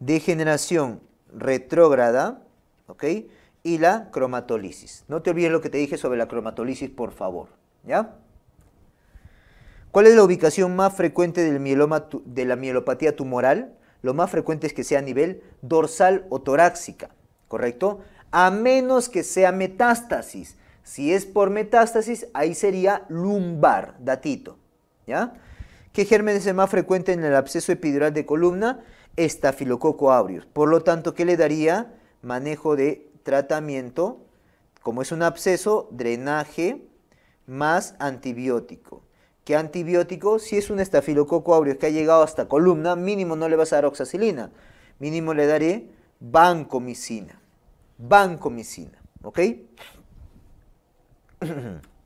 Degeneración retrógrada, Y la cromatolisis. No te olvides lo que te dije sobre la cromatolisis, por favor, ¿ya? ¿Cuál es la ubicación más frecuente del de la mielopatía tumoral? Lo más frecuente es que sea a nivel dorsal o torácica, ¿correcto? A menos que sea metástasis. Si es por metástasis, ahí sería lumbar, datito. ¿Ya? ¿Qué germen es el más frecuente en el absceso epidural de columna? Estafilococo aureus. Por lo tanto, ¿qué le daría? Manejo de tratamiento, como es un absceso, drenaje más antibiótico. ¿Qué antibiótico? Si es un estafilococo aureus que ha llegado hasta columna, mínimo no le vas a dar oxacilina, mínimo le daré vancomicina. Vancomicina, ¿ok? [CLEARS THROAT]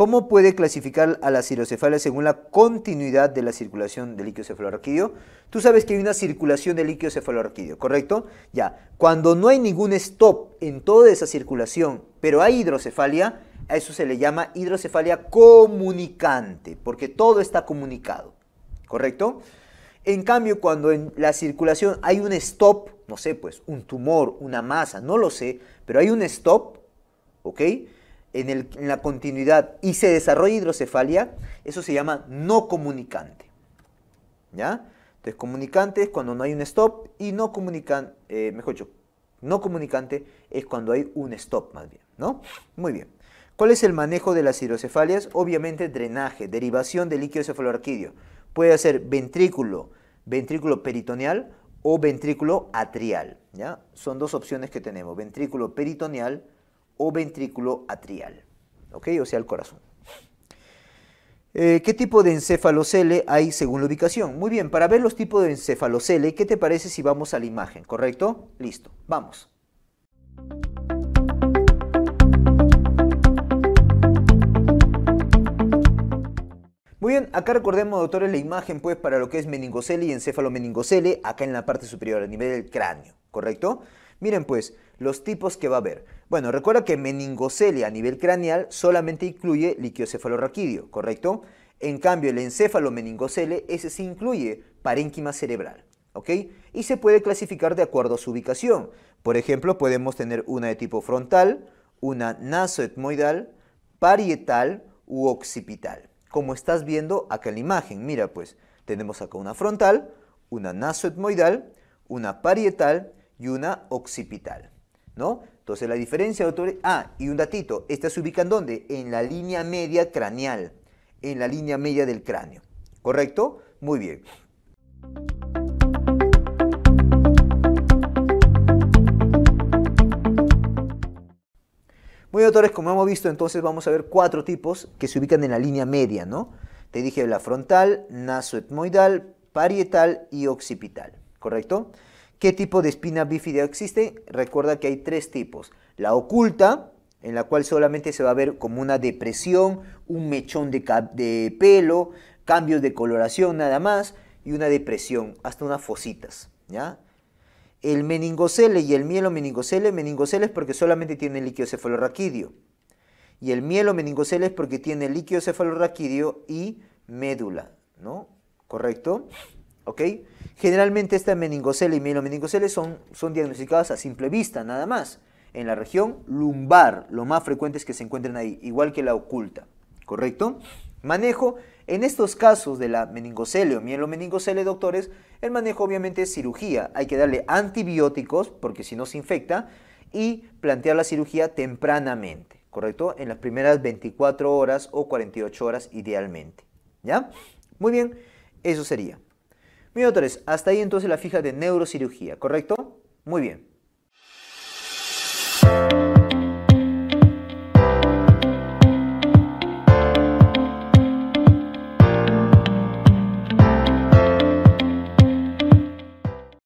¿Cómo puede clasificar a la hidrocefalia según la continuidad de la circulación del líquido cefalorraquídeo? Tú sabes que hay una circulación del líquido cefalorraquídeo, ¿correcto? Ya, cuando no hay ningún stop en toda esa circulación, pero hay hidrocefalia, a eso se le llama hidrocefalia comunicante, porque todo está comunicado, ¿correcto? En cambio, cuando en la circulación hay un stop, no sé, pues un tumor, una masa, no lo sé, pero hay un stop, ¿ok? en, la continuidad y se desarrolla hidrocefalia, eso se llama no comunicante. ¿Ya? Entonces, comunicante es cuando no hay un stop y no comunicante, eh, mejor dicho, no comunicante es cuando hay un stop más bien, ¿no? Muy bien. ¿Cuál es el manejo de las hidrocefalias? Obviamente drenaje, derivación del líquido cefalorquídeo. Puede ser ventrículo, ventrículo peritoneal o ventrículo atrial, ¿ya? Son dos opciones que tenemos, ventrículo peritoneal o ventrículo atrial, ¿ok? O sea, el corazón. Eh, ¿Qué tipo de encefalocele hay según la ubicación? Muy bien, para ver los tipos de encefalocele, ¿qué te parece si vamos a la imagen? ¿Correcto? Listo, vamos. Muy bien, acá recordemos, doctores, la imagen pues para lo que es meningocele y encéfalo-meningocele, acá en la parte superior, a nivel del cráneo, ¿correcto? Miren pues, los tipos que va a haber. Bueno, recuerda que meningocele a nivel craneal solamente incluye cefalorraquídeo, ¿correcto? En cambio, el encéfalo meningocele, ese sí incluye parénquima cerebral, ¿ok? Y se puede clasificar de acuerdo a su ubicación. Por ejemplo, podemos tener una de tipo frontal, una nasoetmoidal, parietal u occipital. Como estás viendo acá en la imagen, mira pues, tenemos acá una frontal, una nasoetmoidal, una parietal y una occipital, ¿no? Entonces la diferencia doctores... Ah, y un datito, esta se ubica en dónde? En la línea media craneal, en la línea media del cráneo. ¿Correcto? Muy bien. Muy bien, doctores, como hemos visto, entonces vamos a ver cuatro tipos que se ubican en la línea media, ¿no? Te dije la frontal, nasoetmoidal, parietal y occipital, ¿correcto? ¿Qué tipo de espina bífida existe? Recuerda que hay tres tipos. La oculta, en la cual solamente se va a ver como una depresión, un mechón de, pelo, cambios de coloración nada más, y una depresión, hasta unas fositas. ¿ya? El meningocele y el mielo meningocele, meningocele es porque solamente tiene líquido cefalorraquídeo. Y el mielo meningocele es porque tiene líquido cefalorraquídeo y médula, ¿no? ¿Correcto? Generalmente esta meningocele y mielomeningocele son, son diagnosticadas a simple vista, nada más, en la región lumbar, lo más frecuente es que se encuentren ahí, igual que la oculta, ¿correcto? Manejo, en estos casos de la meningocele o mielomeningocele, doctores, el manejo obviamente es cirugía, hay que darle antibióticos, porque si no se infecta, y plantear la cirugía tempranamente, ¿correcto? En las primeras 24 horas o 48 horas idealmente, ¿ya? Muy bien, eso sería. Mío doctores, Hasta ahí entonces la fija de neurocirugía, ¿correcto? Muy bien.